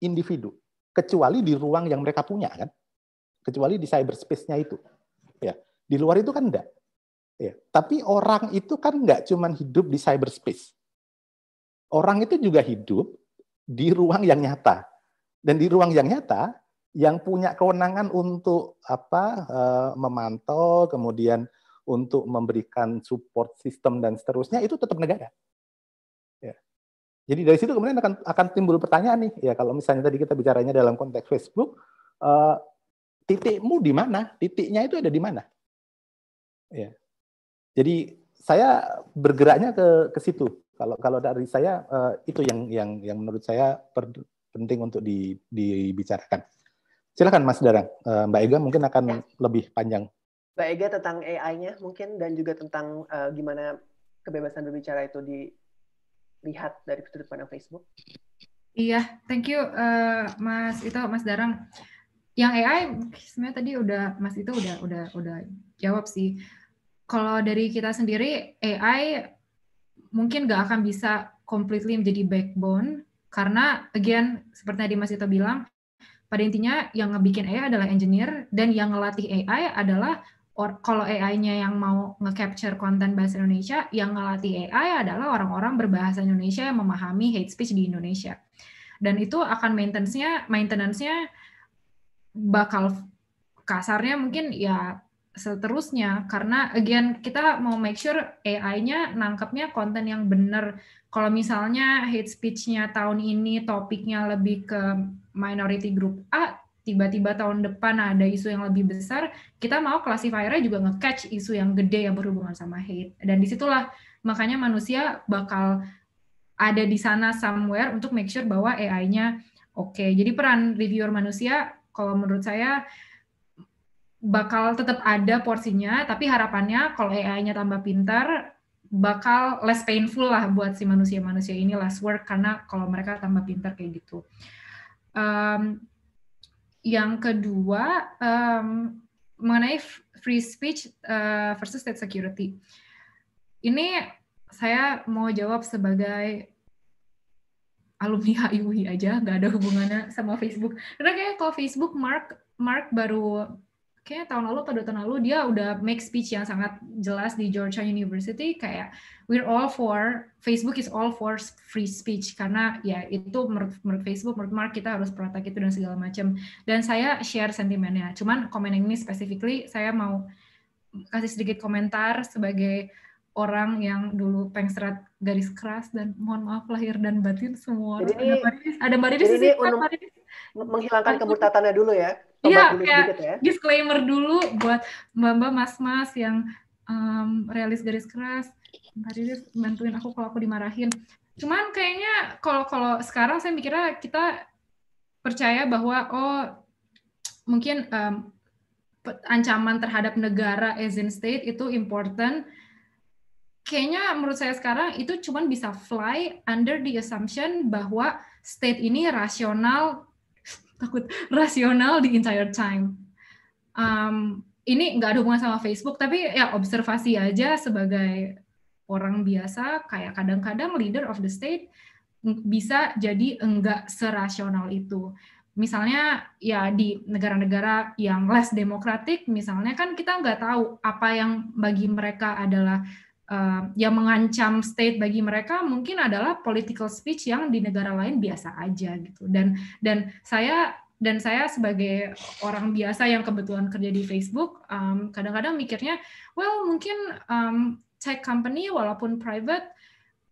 individu kecuali di ruang yang mereka punya kan. Kecuali di cyberspace-nya itu. Ya, di luar itu kan enggak. Ya, tapi orang itu kan enggak cuman hidup di cyberspace orang itu juga hidup di ruang yang nyata. Dan di ruang yang nyata yang punya kewenangan untuk apa eh, memantau kemudian untuk memberikan support sistem dan seterusnya itu tetap negara. Ya. Jadi dari situ kemudian akan akan timbul pertanyaan nih ya kalau misalnya tadi kita bicaranya dalam konteks Facebook uh, titikmu di mana titiknya itu ada di mana ya. Jadi saya bergeraknya ke ke situ kalau kalau dari saya eh, itu yang yang yang menurut saya penting untuk dibicarakan. Silakan Mas Darang, eh, Mbak Ega mungkin akan ya. lebih panjang. Mbak Ega tentang AI-nya mungkin dan juga tentang uh, gimana kebebasan berbicara itu dilihat dari sudut pandang Facebook. Iya, thank you uh, Mas itu Mas Darang. Yang AI sebenarnya tadi udah Mas itu udah udah udah jawab sih. Kalau dari kita sendiri AI mungkin gak akan bisa completely menjadi backbone karena again seperti tadi Mas Ito bilang pada intinya yang ngebikin AI adalah engineer dan yang ngelatih AI adalah or, kalau AI-nya yang mau ngecapture konten bahasa Indonesia, yang ngelatih AI adalah orang-orang berbahasa Indonesia yang memahami hate speech di Indonesia. Dan itu akan maintenance-nya maintenance-nya bakal kasarnya mungkin ya seterusnya karena again kita mau make sure AI-nya nangkapnya konten yang benar. Kalau misalnya hate speech-nya tahun ini topiknya lebih ke minority group A, tiba-tiba tahun depan ada isu yang lebih besar, kita mau classifier-nya juga nge-catch isu yang gede yang berhubungan sama hate. Dan disitulah makanya manusia bakal ada di sana somewhere untuk make sure bahwa AI-nya oke. Okay. Jadi peran reviewer manusia kalau menurut saya bakal tetap ada porsinya, tapi harapannya kalau AI-nya tambah pintar, bakal less painful lah buat si manusia-manusia ini less work karena kalau mereka tambah pintar kayak gitu. Um, yang kedua um, mengenai free speech uh, versus state security. Ini saya mau jawab sebagai alumni HIUI aja, nggak ada hubungannya sama Facebook. Karena kayak kalau Facebook Mark Mark baru kayak tahun lalu pada tahun lalu dia udah make speech yang sangat jelas di Georgia University kayak we're all for Facebook is all for free speech karena ya itu menurut, menurut Facebook menurut Mark kita harus protek itu dan segala macam dan saya share sentimennya cuman komen yang ini specifically saya mau kasih sedikit komentar sebagai orang yang dulu pengserat garis keras dan mohon maaf lahir dan batin semua jadi Ini, ada Mbak Riris sih menghilangkan kebutatannya dulu ya iya kayak ya. disclaimer dulu buat mbak-mbak mas-mas yang um, realis garis keras Mbak bantuin aku kalau aku dimarahin cuman kayaknya kalau kalau sekarang saya mikirnya kita percaya bahwa oh mungkin um, ancaman terhadap negara as in state itu important kayaknya menurut saya sekarang itu cuma bisa fly under the assumption bahwa state ini rasional takut rasional the entire time. Um, ini nggak ada hubungan sama Facebook, tapi ya observasi aja sebagai orang biasa, kayak kadang-kadang leader of the state bisa jadi enggak serasional itu. Misalnya ya di negara-negara yang less demokratik, misalnya kan kita nggak tahu apa yang bagi mereka adalah Eh, yang mengancam state bagi mereka mungkin adalah political speech yang di negara lain biasa aja gitu dan dan saya dan saya sebagai orang biasa yang kebetulan kerja di Facebook kadang kadang-kadang mikirnya well mungkin um, tech company walaupun private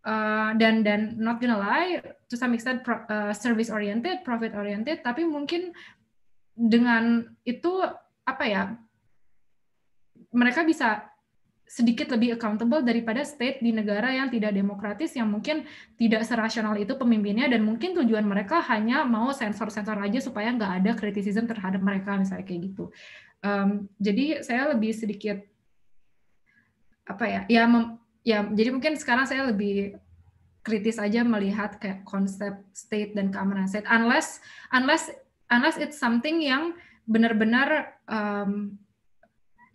uh, dan dan not gonna lie to some extent uh, service oriented profit oriented tapi mungkin dengan itu apa ya mereka bisa sedikit lebih accountable daripada state di negara yang tidak demokratis yang mungkin tidak serasional itu pemimpinnya dan mungkin tujuan mereka hanya mau sensor-sensor aja supaya nggak ada criticism terhadap mereka misalnya kayak gitu. Um, jadi saya lebih sedikit apa ya ya mem, ya jadi mungkin sekarang saya lebih kritis aja melihat kayak konsep state dan keamanan state unless unless unless it's something yang benar-benar um,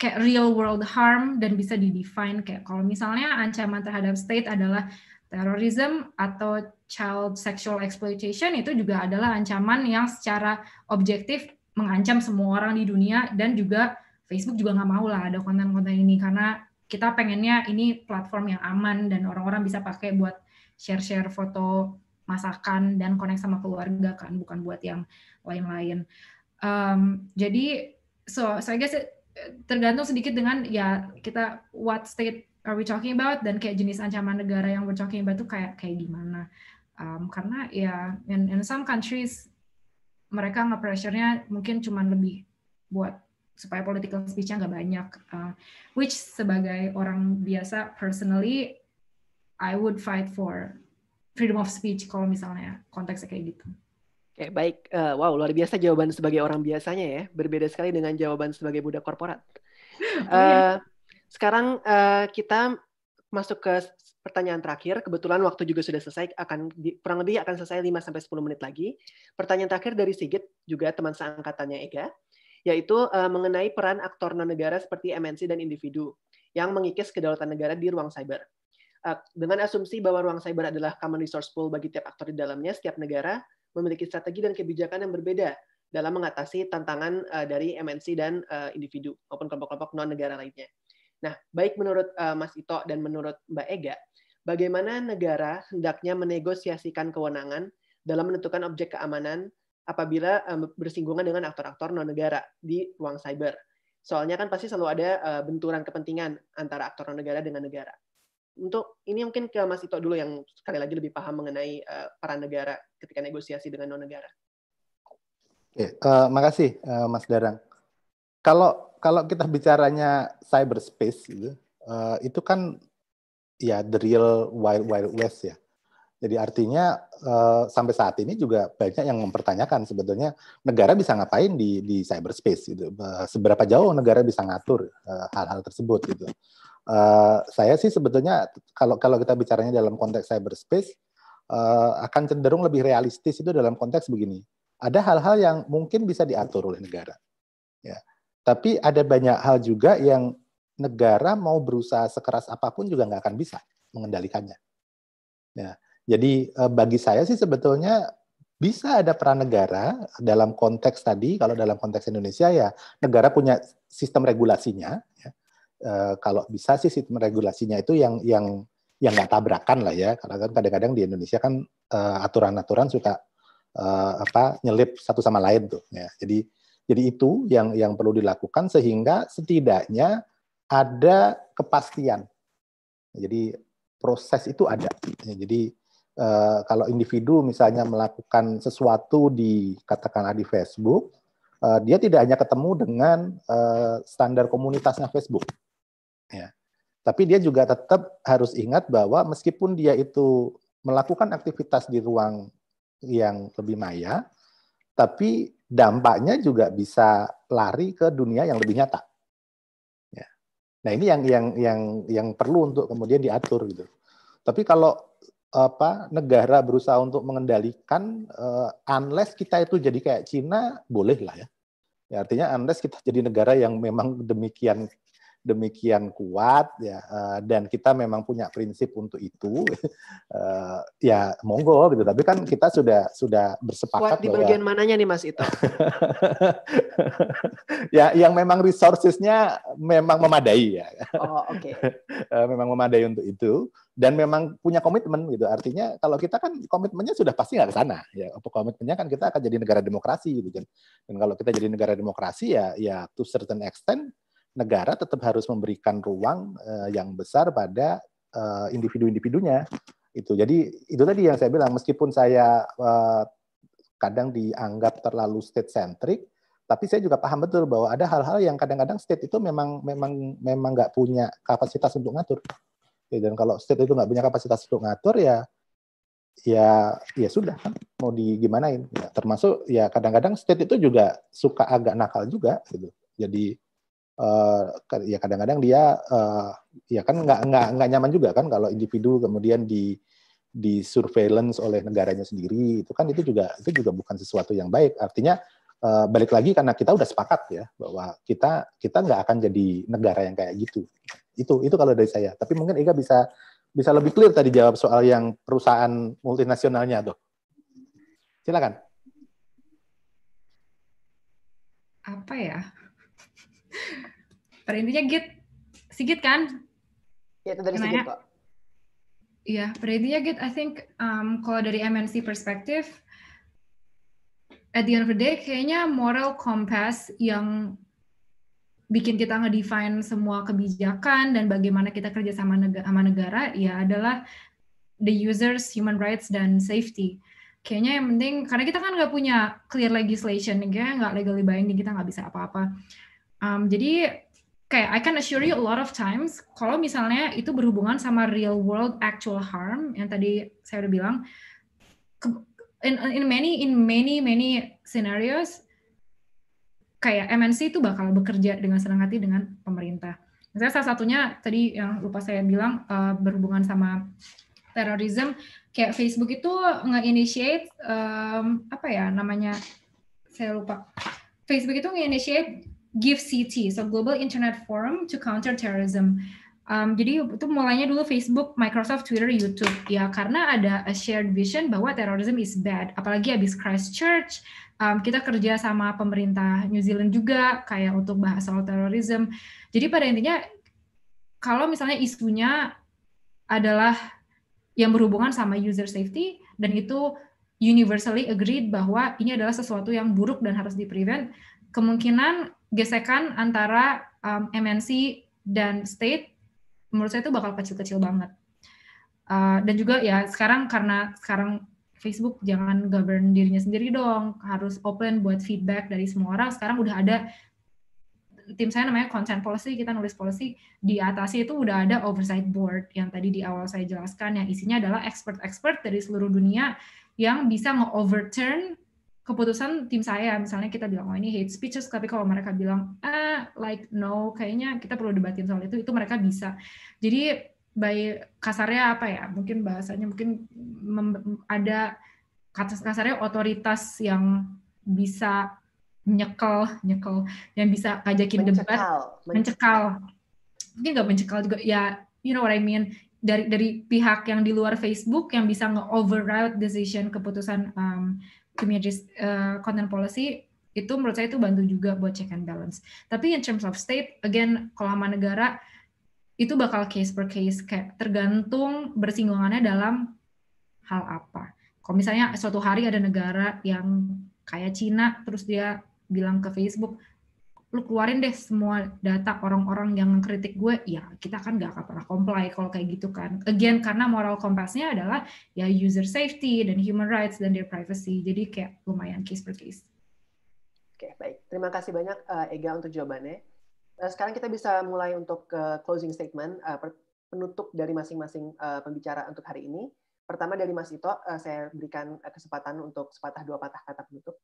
kayak real world harm dan bisa define kayak kalau misalnya ancaman terhadap state adalah terorisme atau child sexual exploitation itu juga adalah ancaman yang secara objektif mengancam semua orang di dunia dan juga Facebook juga nggak mau lah ada konten-konten ini karena kita pengennya ini platform yang aman dan orang-orang bisa pakai buat share-share foto masakan dan connect sama keluarga kan bukan buat yang lain-lain um, jadi so so I guess it, tergantung sedikit dengan ya kita what state are we talking about dan kayak jenis ancaman negara yang we're talking about tuh kayak kayak gimana um, karena ya in, in some countries mereka nggak pressure nya mungkin cuma lebih buat supaya political speech-nya nggak banyak uh, which sebagai orang biasa personally I would fight for freedom of speech kalau misalnya konteksnya kayak gitu Oke, eh, baik. Uh, wow, luar biasa jawaban sebagai orang biasanya ya. Berbeda sekali dengan jawaban sebagai budak korporat. Uh, Sekarang uh, kita masuk ke pertanyaan terakhir. Kebetulan waktu juga sudah selesai, akan di, kurang lebih akan selesai 5-10 menit lagi. Pertanyaan terakhir dari Sigit, juga teman seangkatannya Ega, yaitu uh, mengenai peran aktor non-negara seperti MNC dan individu yang mengikis kedaulatan negara di ruang cyber dengan asumsi bahwa ruang cyber adalah common resource pool bagi tiap aktor di dalamnya, setiap negara memiliki strategi dan kebijakan yang berbeda dalam mengatasi tantangan uh, dari MNC dan uh, individu maupun kelompok-kelompok non negara lainnya. Nah, baik menurut uh, Mas Ito dan menurut Mbak Ega, bagaimana negara hendaknya menegosiasikan kewenangan dalam menentukan objek keamanan apabila uh, bersinggungan dengan aktor-aktor non negara di ruang cyber? Soalnya kan pasti selalu ada uh, benturan kepentingan antara aktor non negara dengan negara untuk ini mungkin ke Mas Ito dulu yang sekali lagi lebih paham mengenai uh, eh, para negara ketika negosiasi dengan non negara. Oke, uh, makasih uh, Mas Darang. Kalau kalau kita bicaranya cyberspace gitu, uh, itu kan ya the real wild wild west ya. Jadi artinya uh, sampai saat ini juga banyak yang mempertanyakan sebetulnya negara bisa ngapain di di cyberspace gitu. Uh, seberapa jauh negara bisa ngatur hal-hal uh, tersebut gitu. Uh, saya sih sebetulnya kalau kalau kita bicaranya dalam konteks cyberspace uh, akan cenderung lebih realistis itu dalam konteks begini. Ada hal-hal yang mungkin bisa diatur oleh negara. Ya. Tapi ada banyak hal juga yang negara mau berusaha sekeras apapun juga nggak akan bisa mengendalikannya. Ya. Jadi uh, bagi saya sih sebetulnya bisa ada peran negara dalam konteks tadi kalau dalam konteks Indonesia ya negara punya sistem regulasinya ya. Eh, kalau bisa sih sistem regulasinya itu yang yang yang nggak tabrakan lah ya karena kan kadang-kadang di Indonesia kan eh, aturan-aturan suka uh, apa nyelip satu sama lain tuh ya jadi jadi itu yang yang perlu dilakukan sehingga setidaknya ada kepastian jadi proses itu ada jadi Uh, kalau individu misalnya melakukan sesuatu di katakanlah di Facebook, uh, dia tidak hanya ketemu dengan uh, standar komunitasnya Facebook ya. Tapi dia juga tetap harus ingat bahwa meskipun dia itu melakukan aktivitas di ruang yang lebih maya, tapi dampaknya juga bisa lari ke dunia yang lebih nyata. Ya. Nah ini yang yang yang yang perlu untuk kemudian diatur gitu. Tapi kalau apa negara berusaha untuk mengendalikan uh, unless kita itu jadi kayak Cina bolehlah ya. ya artinya unless kita jadi negara yang memang demikian demikian kuat ya uh, dan kita memang punya prinsip untuk itu uh, ya monggo gitu tapi kan kita sudah sudah bersepakat kuat di bagian bahwa, mananya nih Mas itu ya yang memang resourcesnya memang memadai ya oh okay. uh, eh, memang memadai untuk itu dan memang punya komitmen gitu artinya kalau kita kan komitmennya sudah pasti nggak ke sana ya komitmennya kan kita akan jadi negara demokrasi gitu dan kalau kita jadi negara demokrasi ya ya to certain extent negara tetap harus memberikan ruang uh, yang besar pada uh, individu-individunya itu jadi itu tadi yang saya bilang meskipun saya uh, kadang dianggap terlalu state centric tapi saya juga paham betul bahwa ada hal-hal yang kadang-kadang state itu memang memang memang nggak punya kapasitas untuk ngatur ya, dan kalau state itu nggak punya kapasitas untuk ngatur ya ya ya sudah kan mau di gimanain ya, termasuk ya kadang-kadang state itu juga suka agak nakal juga gitu jadi Eh, ya kadang-kadang dia uh, ya kan nggak nggak nggak nyaman juga kan kalau individu kemudian di di surveillance oleh negaranya sendiri itu kan itu juga itu juga bukan sesuatu yang baik artinya uh, balik lagi karena kita udah sepakat ya bahwa kita kita nggak akan jadi negara yang kayak gitu itu itu kalau dari saya tapi mungkin Ega bisa bisa lebih clear tadi jawab soal yang perusahaan multinasionalnya tuh silakan apa ya pada intinya Git Sigit kan ya itu dari Sigit kok iya pada intinya Git I think um, kalau dari MNC perspektif at the end of the day kayaknya moral compass yang bikin kita ngedefine semua kebijakan dan bagaimana kita kerja sama negara, sama negara ya adalah the users, human rights, dan safety. Kayaknya yang penting, karena kita kan nggak punya clear legislation, ya, nggak legally binding, kita nggak bisa apa-apa. Um, jadi kayak I can assure you a lot of times kalau misalnya itu berhubungan sama real world actual harm yang tadi saya udah bilang in, in many in many many scenarios kayak MNC itu bakal bekerja dengan senang hati dengan pemerintah. Misalnya salah satunya tadi yang lupa saya bilang uh, berhubungan sama terorisme kayak Facebook itu nge-initiate um, apa ya namanya saya lupa. Facebook itu nge-initiate Give CT, so Global Internet Forum to Counter Terrorism. Um, jadi itu mulainya dulu Facebook, Microsoft, Twitter, YouTube ya karena ada a shared vision bahwa terorisme is bad. Apalagi habis Christchurch, um, kita kerja sama pemerintah New Zealand juga kayak untuk bahas soal terorisme. Jadi pada intinya kalau misalnya isunya adalah yang berhubungan sama user safety dan itu universally agreed bahwa ini adalah sesuatu yang buruk dan harus di prevent, kemungkinan gesekan antara um, MNC dan state menurut saya itu bakal kecil-kecil banget. Uh, dan juga ya sekarang karena sekarang Facebook jangan govern dirinya sendiri dong, harus open buat feedback dari semua orang. Sekarang udah ada tim saya namanya content policy, kita nulis policy di atasnya itu udah ada oversight board yang tadi di awal saya jelaskan yang isinya adalah expert-expert dari seluruh dunia yang bisa nge-overturn keputusan tim saya misalnya kita bilang oh ini hate speeches tapi kalau mereka bilang ah like no kayaknya kita perlu debatin soal itu itu mereka bisa jadi by kasarnya apa ya mungkin bahasanya mungkin ada kasarnya otoritas yang bisa nyekel nyekel yang bisa ngajakin mencekal, debat mencekal. mencekal mungkin nggak mencekal juga ya you know what I mean dari dari pihak yang di luar Facebook yang bisa nge-override decision keputusan um, community uh, eh, content policy itu menurut saya itu bantu juga buat check and balance. Tapi in terms of state, again kalau sama negara itu bakal case per case kayak tergantung bersinggungannya dalam hal apa. Kalau misalnya suatu hari ada negara yang kayak Cina terus dia bilang ke Facebook, lu keluarin deh semua data orang-orang yang ngekritik gue, ya kita kan gak akan pernah comply kalau kayak gitu kan. Again, karena moral kompasnya adalah ya user safety dan human rights dan their privacy. Jadi kayak lumayan case per case. Oke, baik. Terima kasih banyak uh, Ega untuk jawabannya. Uh, sekarang kita bisa mulai untuk uh, closing statement, uh, penutup dari masing-masing uh, pembicara untuk hari ini. Pertama dari Mas Ito, uh, saya berikan kesempatan untuk sepatah dua patah kata penutup.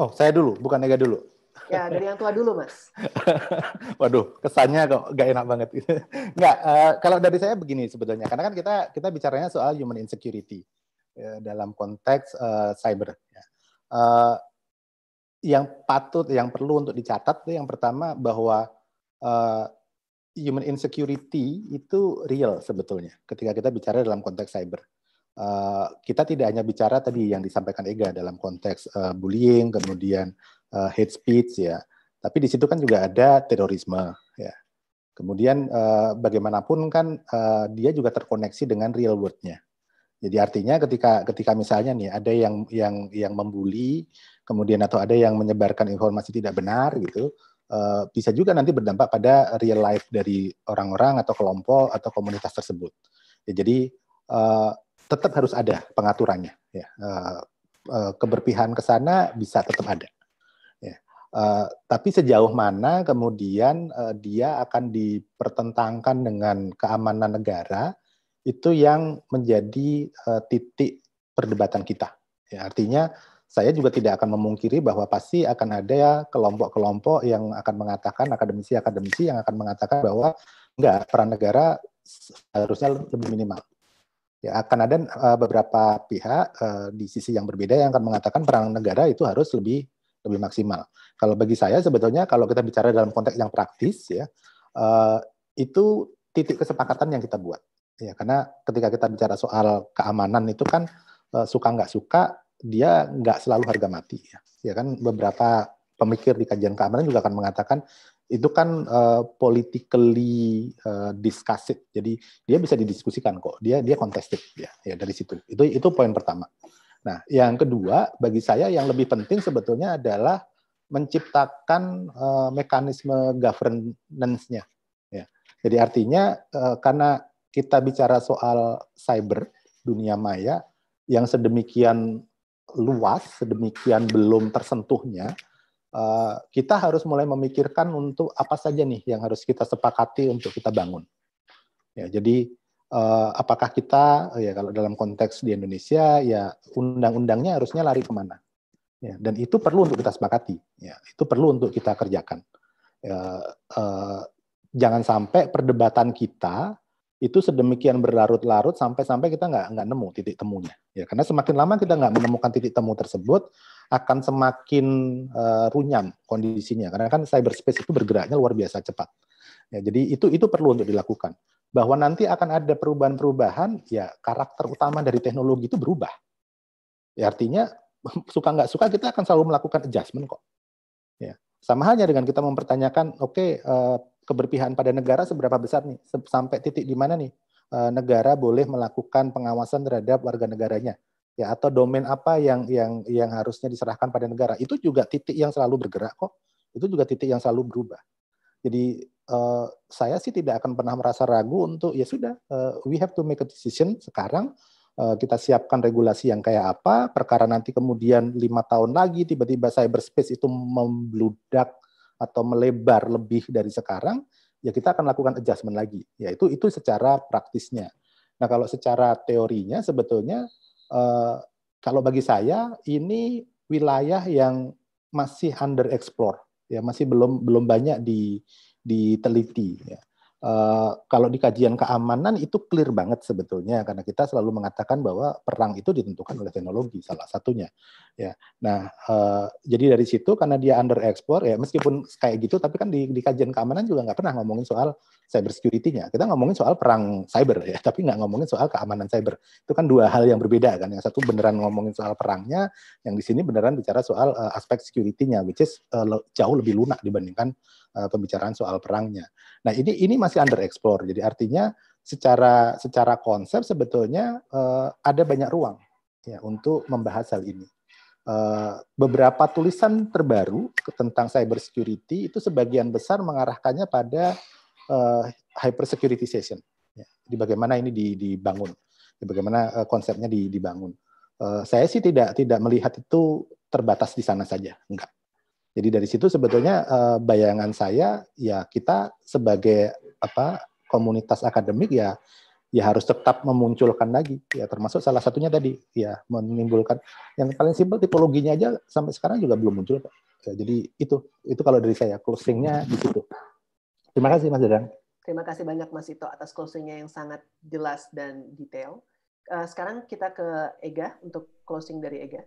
Oh, saya dulu, bukan Ega dulu. Ya, dari yang tua dulu, Mas. Waduh, kesannya kok gak enak banget. nggak, uh, kalau dari saya begini sebetulnya. Karena kan kita kita bicaranya soal human insecurity ya, dalam konteks uh, cyber. Ya. Uh, yang patut, yang perlu untuk dicatat itu yang pertama bahwa uh, human insecurity itu real sebetulnya ketika kita bicara dalam konteks cyber. Uh, kita tidak hanya bicara tadi yang disampaikan Ega dalam konteks uh, bullying, kemudian uh, hate speech ya. Tapi di situ kan juga ada terorisme ya. Kemudian uh, bagaimanapun kan uh, dia juga terkoneksi dengan real world-nya. Jadi artinya ketika ketika misalnya nih ada yang yang yang membuli, kemudian atau ada yang menyebarkan informasi tidak benar gitu, uh, bisa juga nanti berdampak pada real life dari orang-orang atau kelompok atau komunitas tersebut. Ya, jadi uh, tetap harus ada pengaturannya. Ya. Uh, keberpihan ke sana bisa tetap ada. Eh, tapi sejauh mana kemudian uh, dia akan dipertentangkan dengan keamanan negara itu yang menjadi uh, titik perdebatan kita. Ya, artinya saya juga tidak akan memungkiri bahwa pasti akan ada kelompok-kelompok yang akan mengatakan akademisi-akademisi yang akan mengatakan bahwa enggak peran negara harusnya lebih minimal. Ya, akan ada uh, beberapa pihak uh, di sisi yang berbeda yang akan mengatakan peran negara itu harus lebih lebih maksimal. Kalau bagi saya sebetulnya kalau kita bicara dalam konteks yang praktis ya uh, itu titik kesepakatan yang kita buat ya karena ketika kita bicara soal keamanan itu kan uh, suka nggak suka dia nggak selalu harga mati ya. ya kan beberapa pemikir di kajian keamanan juga akan mengatakan itu kan uh, politically uh, discussed jadi dia bisa didiskusikan kok dia dia contested ya ya dari situ itu itu poin pertama nah yang kedua bagi saya yang lebih penting sebetulnya adalah menciptakan uh, mekanisme governance-nya. Ya. Jadi artinya uh, karena kita bicara soal cyber dunia maya yang sedemikian luas, sedemikian belum tersentuhnya, uh, kita harus mulai memikirkan untuk apa saja nih yang harus kita sepakati untuk kita bangun. Ya, jadi uh, apakah kita ya kalau dalam konteks di Indonesia ya undang-undangnya harusnya lari kemana? Ya, dan itu perlu untuk kita sepakati. Ya, itu perlu untuk kita kerjakan. Ya, eh, jangan sampai perdebatan kita itu sedemikian berlarut-larut sampai-sampai kita nggak nggak nemu titik temunya. Ya, karena semakin lama kita nggak menemukan titik temu tersebut, akan semakin uh, runyam kondisinya. Karena kan cyberspace itu bergeraknya luar biasa cepat. Ya, jadi itu itu perlu untuk dilakukan. Bahwa nanti akan ada perubahan-perubahan, ya karakter utama dari teknologi itu berubah. Ya, artinya suka nggak suka kita akan selalu melakukan adjustment kok. Ya. Sama halnya dengan kita mempertanyakan, oke okay, eh, keberpihakan pada negara seberapa besar nih, sampai titik di mana nih eh, negara boleh melakukan pengawasan terhadap warga negaranya, ya atau domain apa yang yang yang harusnya diserahkan pada negara. Itu juga titik yang selalu bergerak kok. Itu juga titik yang selalu berubah. Jadi eh, saya sih tidak akan pernah merasa ragu untuk ya sudah, we have to make a decision sekarang Eh, kita siapkan regulasi yang kayak apa, perkara nanti kemudian lima tahun lagi tiba-tiba cyberspace itu membludak atau melebar lebih dari sekarang, ya kita akan lakukan adjustment lagi. Yaitu itu secara praktisnya. Nah kalau secara teorinya sebetulnya eh, kalau bagi saya ini wilayah yang masih under explore ya masih belum belum banyak di diteliti. Ya. Eh, kalau di kajian keamanan itu clear banget sebetulnya karena kita selalu mengatakan bahwa perang itu ditentukan oleh teknologi salah satunya ya nah uh, jadi dari situ karena dia under export ya meskipun kayak gitu tapi kan di, di kajian keamanan juga nggak pernah ngomongin soal cyber security-nya kita ngomongin soal perang cyber ya tapi nggak ngomongin soal keamanan cyber itu kan dua hal yang berbeda kan yang satu beneran ngomongin soal perangnya yang di sini beneran bicara soal uh, aspek security-nya which is uh, jauh lebih lunak dibandingkan uh, pembicaraan soal perangnya nah ini ini masih masih underexplored. Jadi artinya secara secara konsep sebetulnya uh, ada banyak ruang ya untuk membahas hal ini. Uh, beberapa tulisan terbaru tentang cyber security itu sebagian besar mengarahkannya pada uh, hyper session. Ya, di bagaimana ini dibangun, di bagaimana uh, konsepnya dibangun. Uh, saya sih tidak tidak melihat itu terbatas di sana saja, enggak. Jadi dari situ sebetulnya uh, bayangan saya ya kita sebagai apa komunitas akademik ya ya harus tetap memunculkan lagi ya termasuk salah satunya tadi ya menimbulkan yang paling simpel tipologinya aja sampai sekarang juga belum muncul Pak. Ya, jadi itu itu kalau dari saya closingnya di situ. Terima kasih Mas Dadang. Terima kasih banyak Mas Ito atas closingnya yang sangat jelas dan detail. Eh, sekarang kita ke Ega untuk closing dari Ega.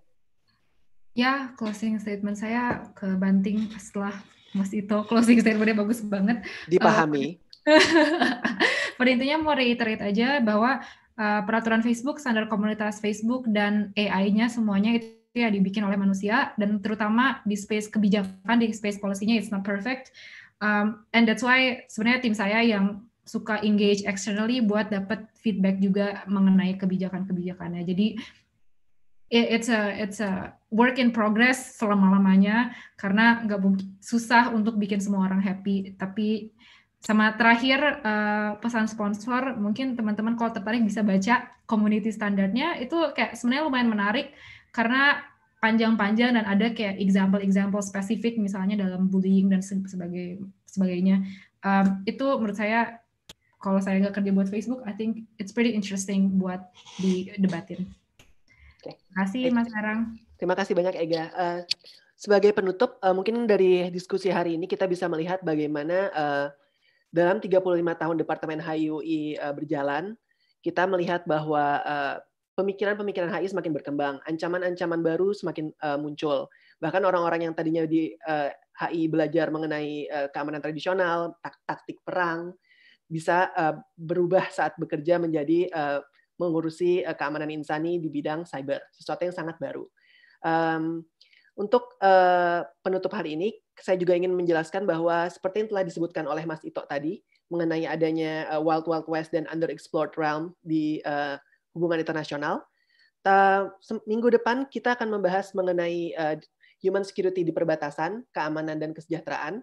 Ya, closing statement saya ke Banting setelah Mas Ito closing statementnya bagus banget. Dipahami. Uh, Pada intinya mau reiterate aja bahwa uh, peraturan Facebook, standar komunitas Facebook dan AI-nya semuanya itu ya dibikin oleh manusia dan terutama di space kebijakan di space policy-nya it's not perfect. Um, and that's why sebenarnya tim saya yang suka engage externally buat dapat feedback juga mengenai kebijakan-kebijakannya. Jadi it's a it's a work in progress selama lamanya karena nggak susah untuk bikin semua orang happy tapi sama terakhir eh, pesan sponsor, mungkin teman-teman kalau tertarik bisa baca community standarnya itu kayak sebenarnya lumayan menarik karena panjang-panjang dan ada kayak example-example spesifik misalnya dalam bullying dan sebagai sebagainya. Um, itu menurut saya kalau saya nggak kerja buat Facebook, I think it's pretty interesting buat didebatin. Terima kasih Mas Arang. Terima kasih banyak Ega. Uh, sebagai penutup, uh, mungkin dari diskusi hari ini kita bisa melihat bagaimana uh, dalam 35 tahun Departemen HIUI eh, berjalan, kita melihat bahwa eh, pemikiran-pemikiran HI semakin berkembang, ancaman-ancaman baru semakin eh, muncul. Bahkan orang-orang yang tadinya di HI belajar mengenai keamanan tradisional, taktik perang, bisa berubah saat bekerja menjadi mengurusi keamanan insani di bidang cyber, sesuatu yang sangat baru. untuk penutup hari ini, saya juga ingin menjelaskan bahwa seperti yang telah disebutkan oleh Mas Ito tadi mengenai adanya eh, Wild Wild West dan Underexplored Realm di uh, hubungan internasional. Ta, minggu depan kita akan membahas mengenai uh, human security di perbatasan, keamanan dan kesejahteraan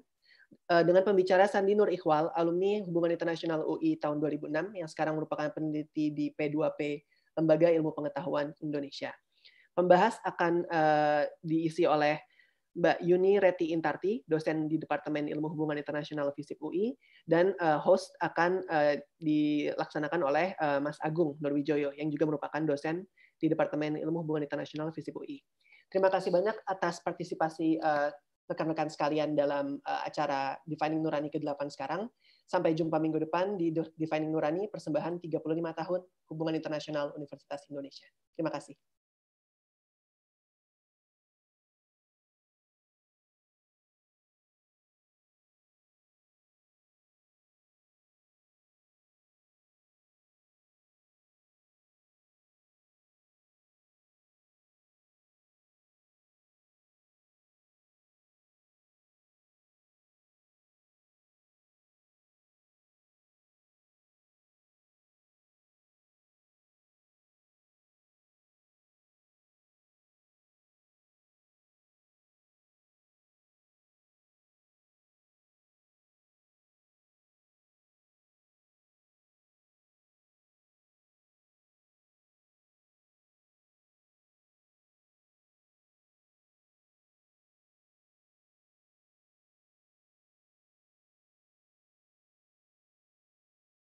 uh, dengan pembicara Sandi Nur Ikhwal, alumni Hubungan Internasional UI tahun 2006 yang sekarang merupakan peneliti di P2P Lembaga Ilmu Pengetahuan Indonesia. Pembahas akan uh, diisi oleh Mbak Yuni Reti Intarti, dosen di Departemen Ilmu Hubungan Internasional Fisip UI, dan uh, host akan uh, dilaksanakan oleh uh, Mas Agung Norwijoyo, yang juga merupakan dosen di Departemen Ilmu Hubungan Internasional Fisip UI. Terima kasih banyak atas partisipasi rekan-rekan uh, sekalian dalam uh, acara Defining Nurani ke-8 sekarang. Sampai jumpa minggu depan di Defining Nurani, persembahan 35 tahun Hubungan Internasional Universitas Indonesia. Terima kasih.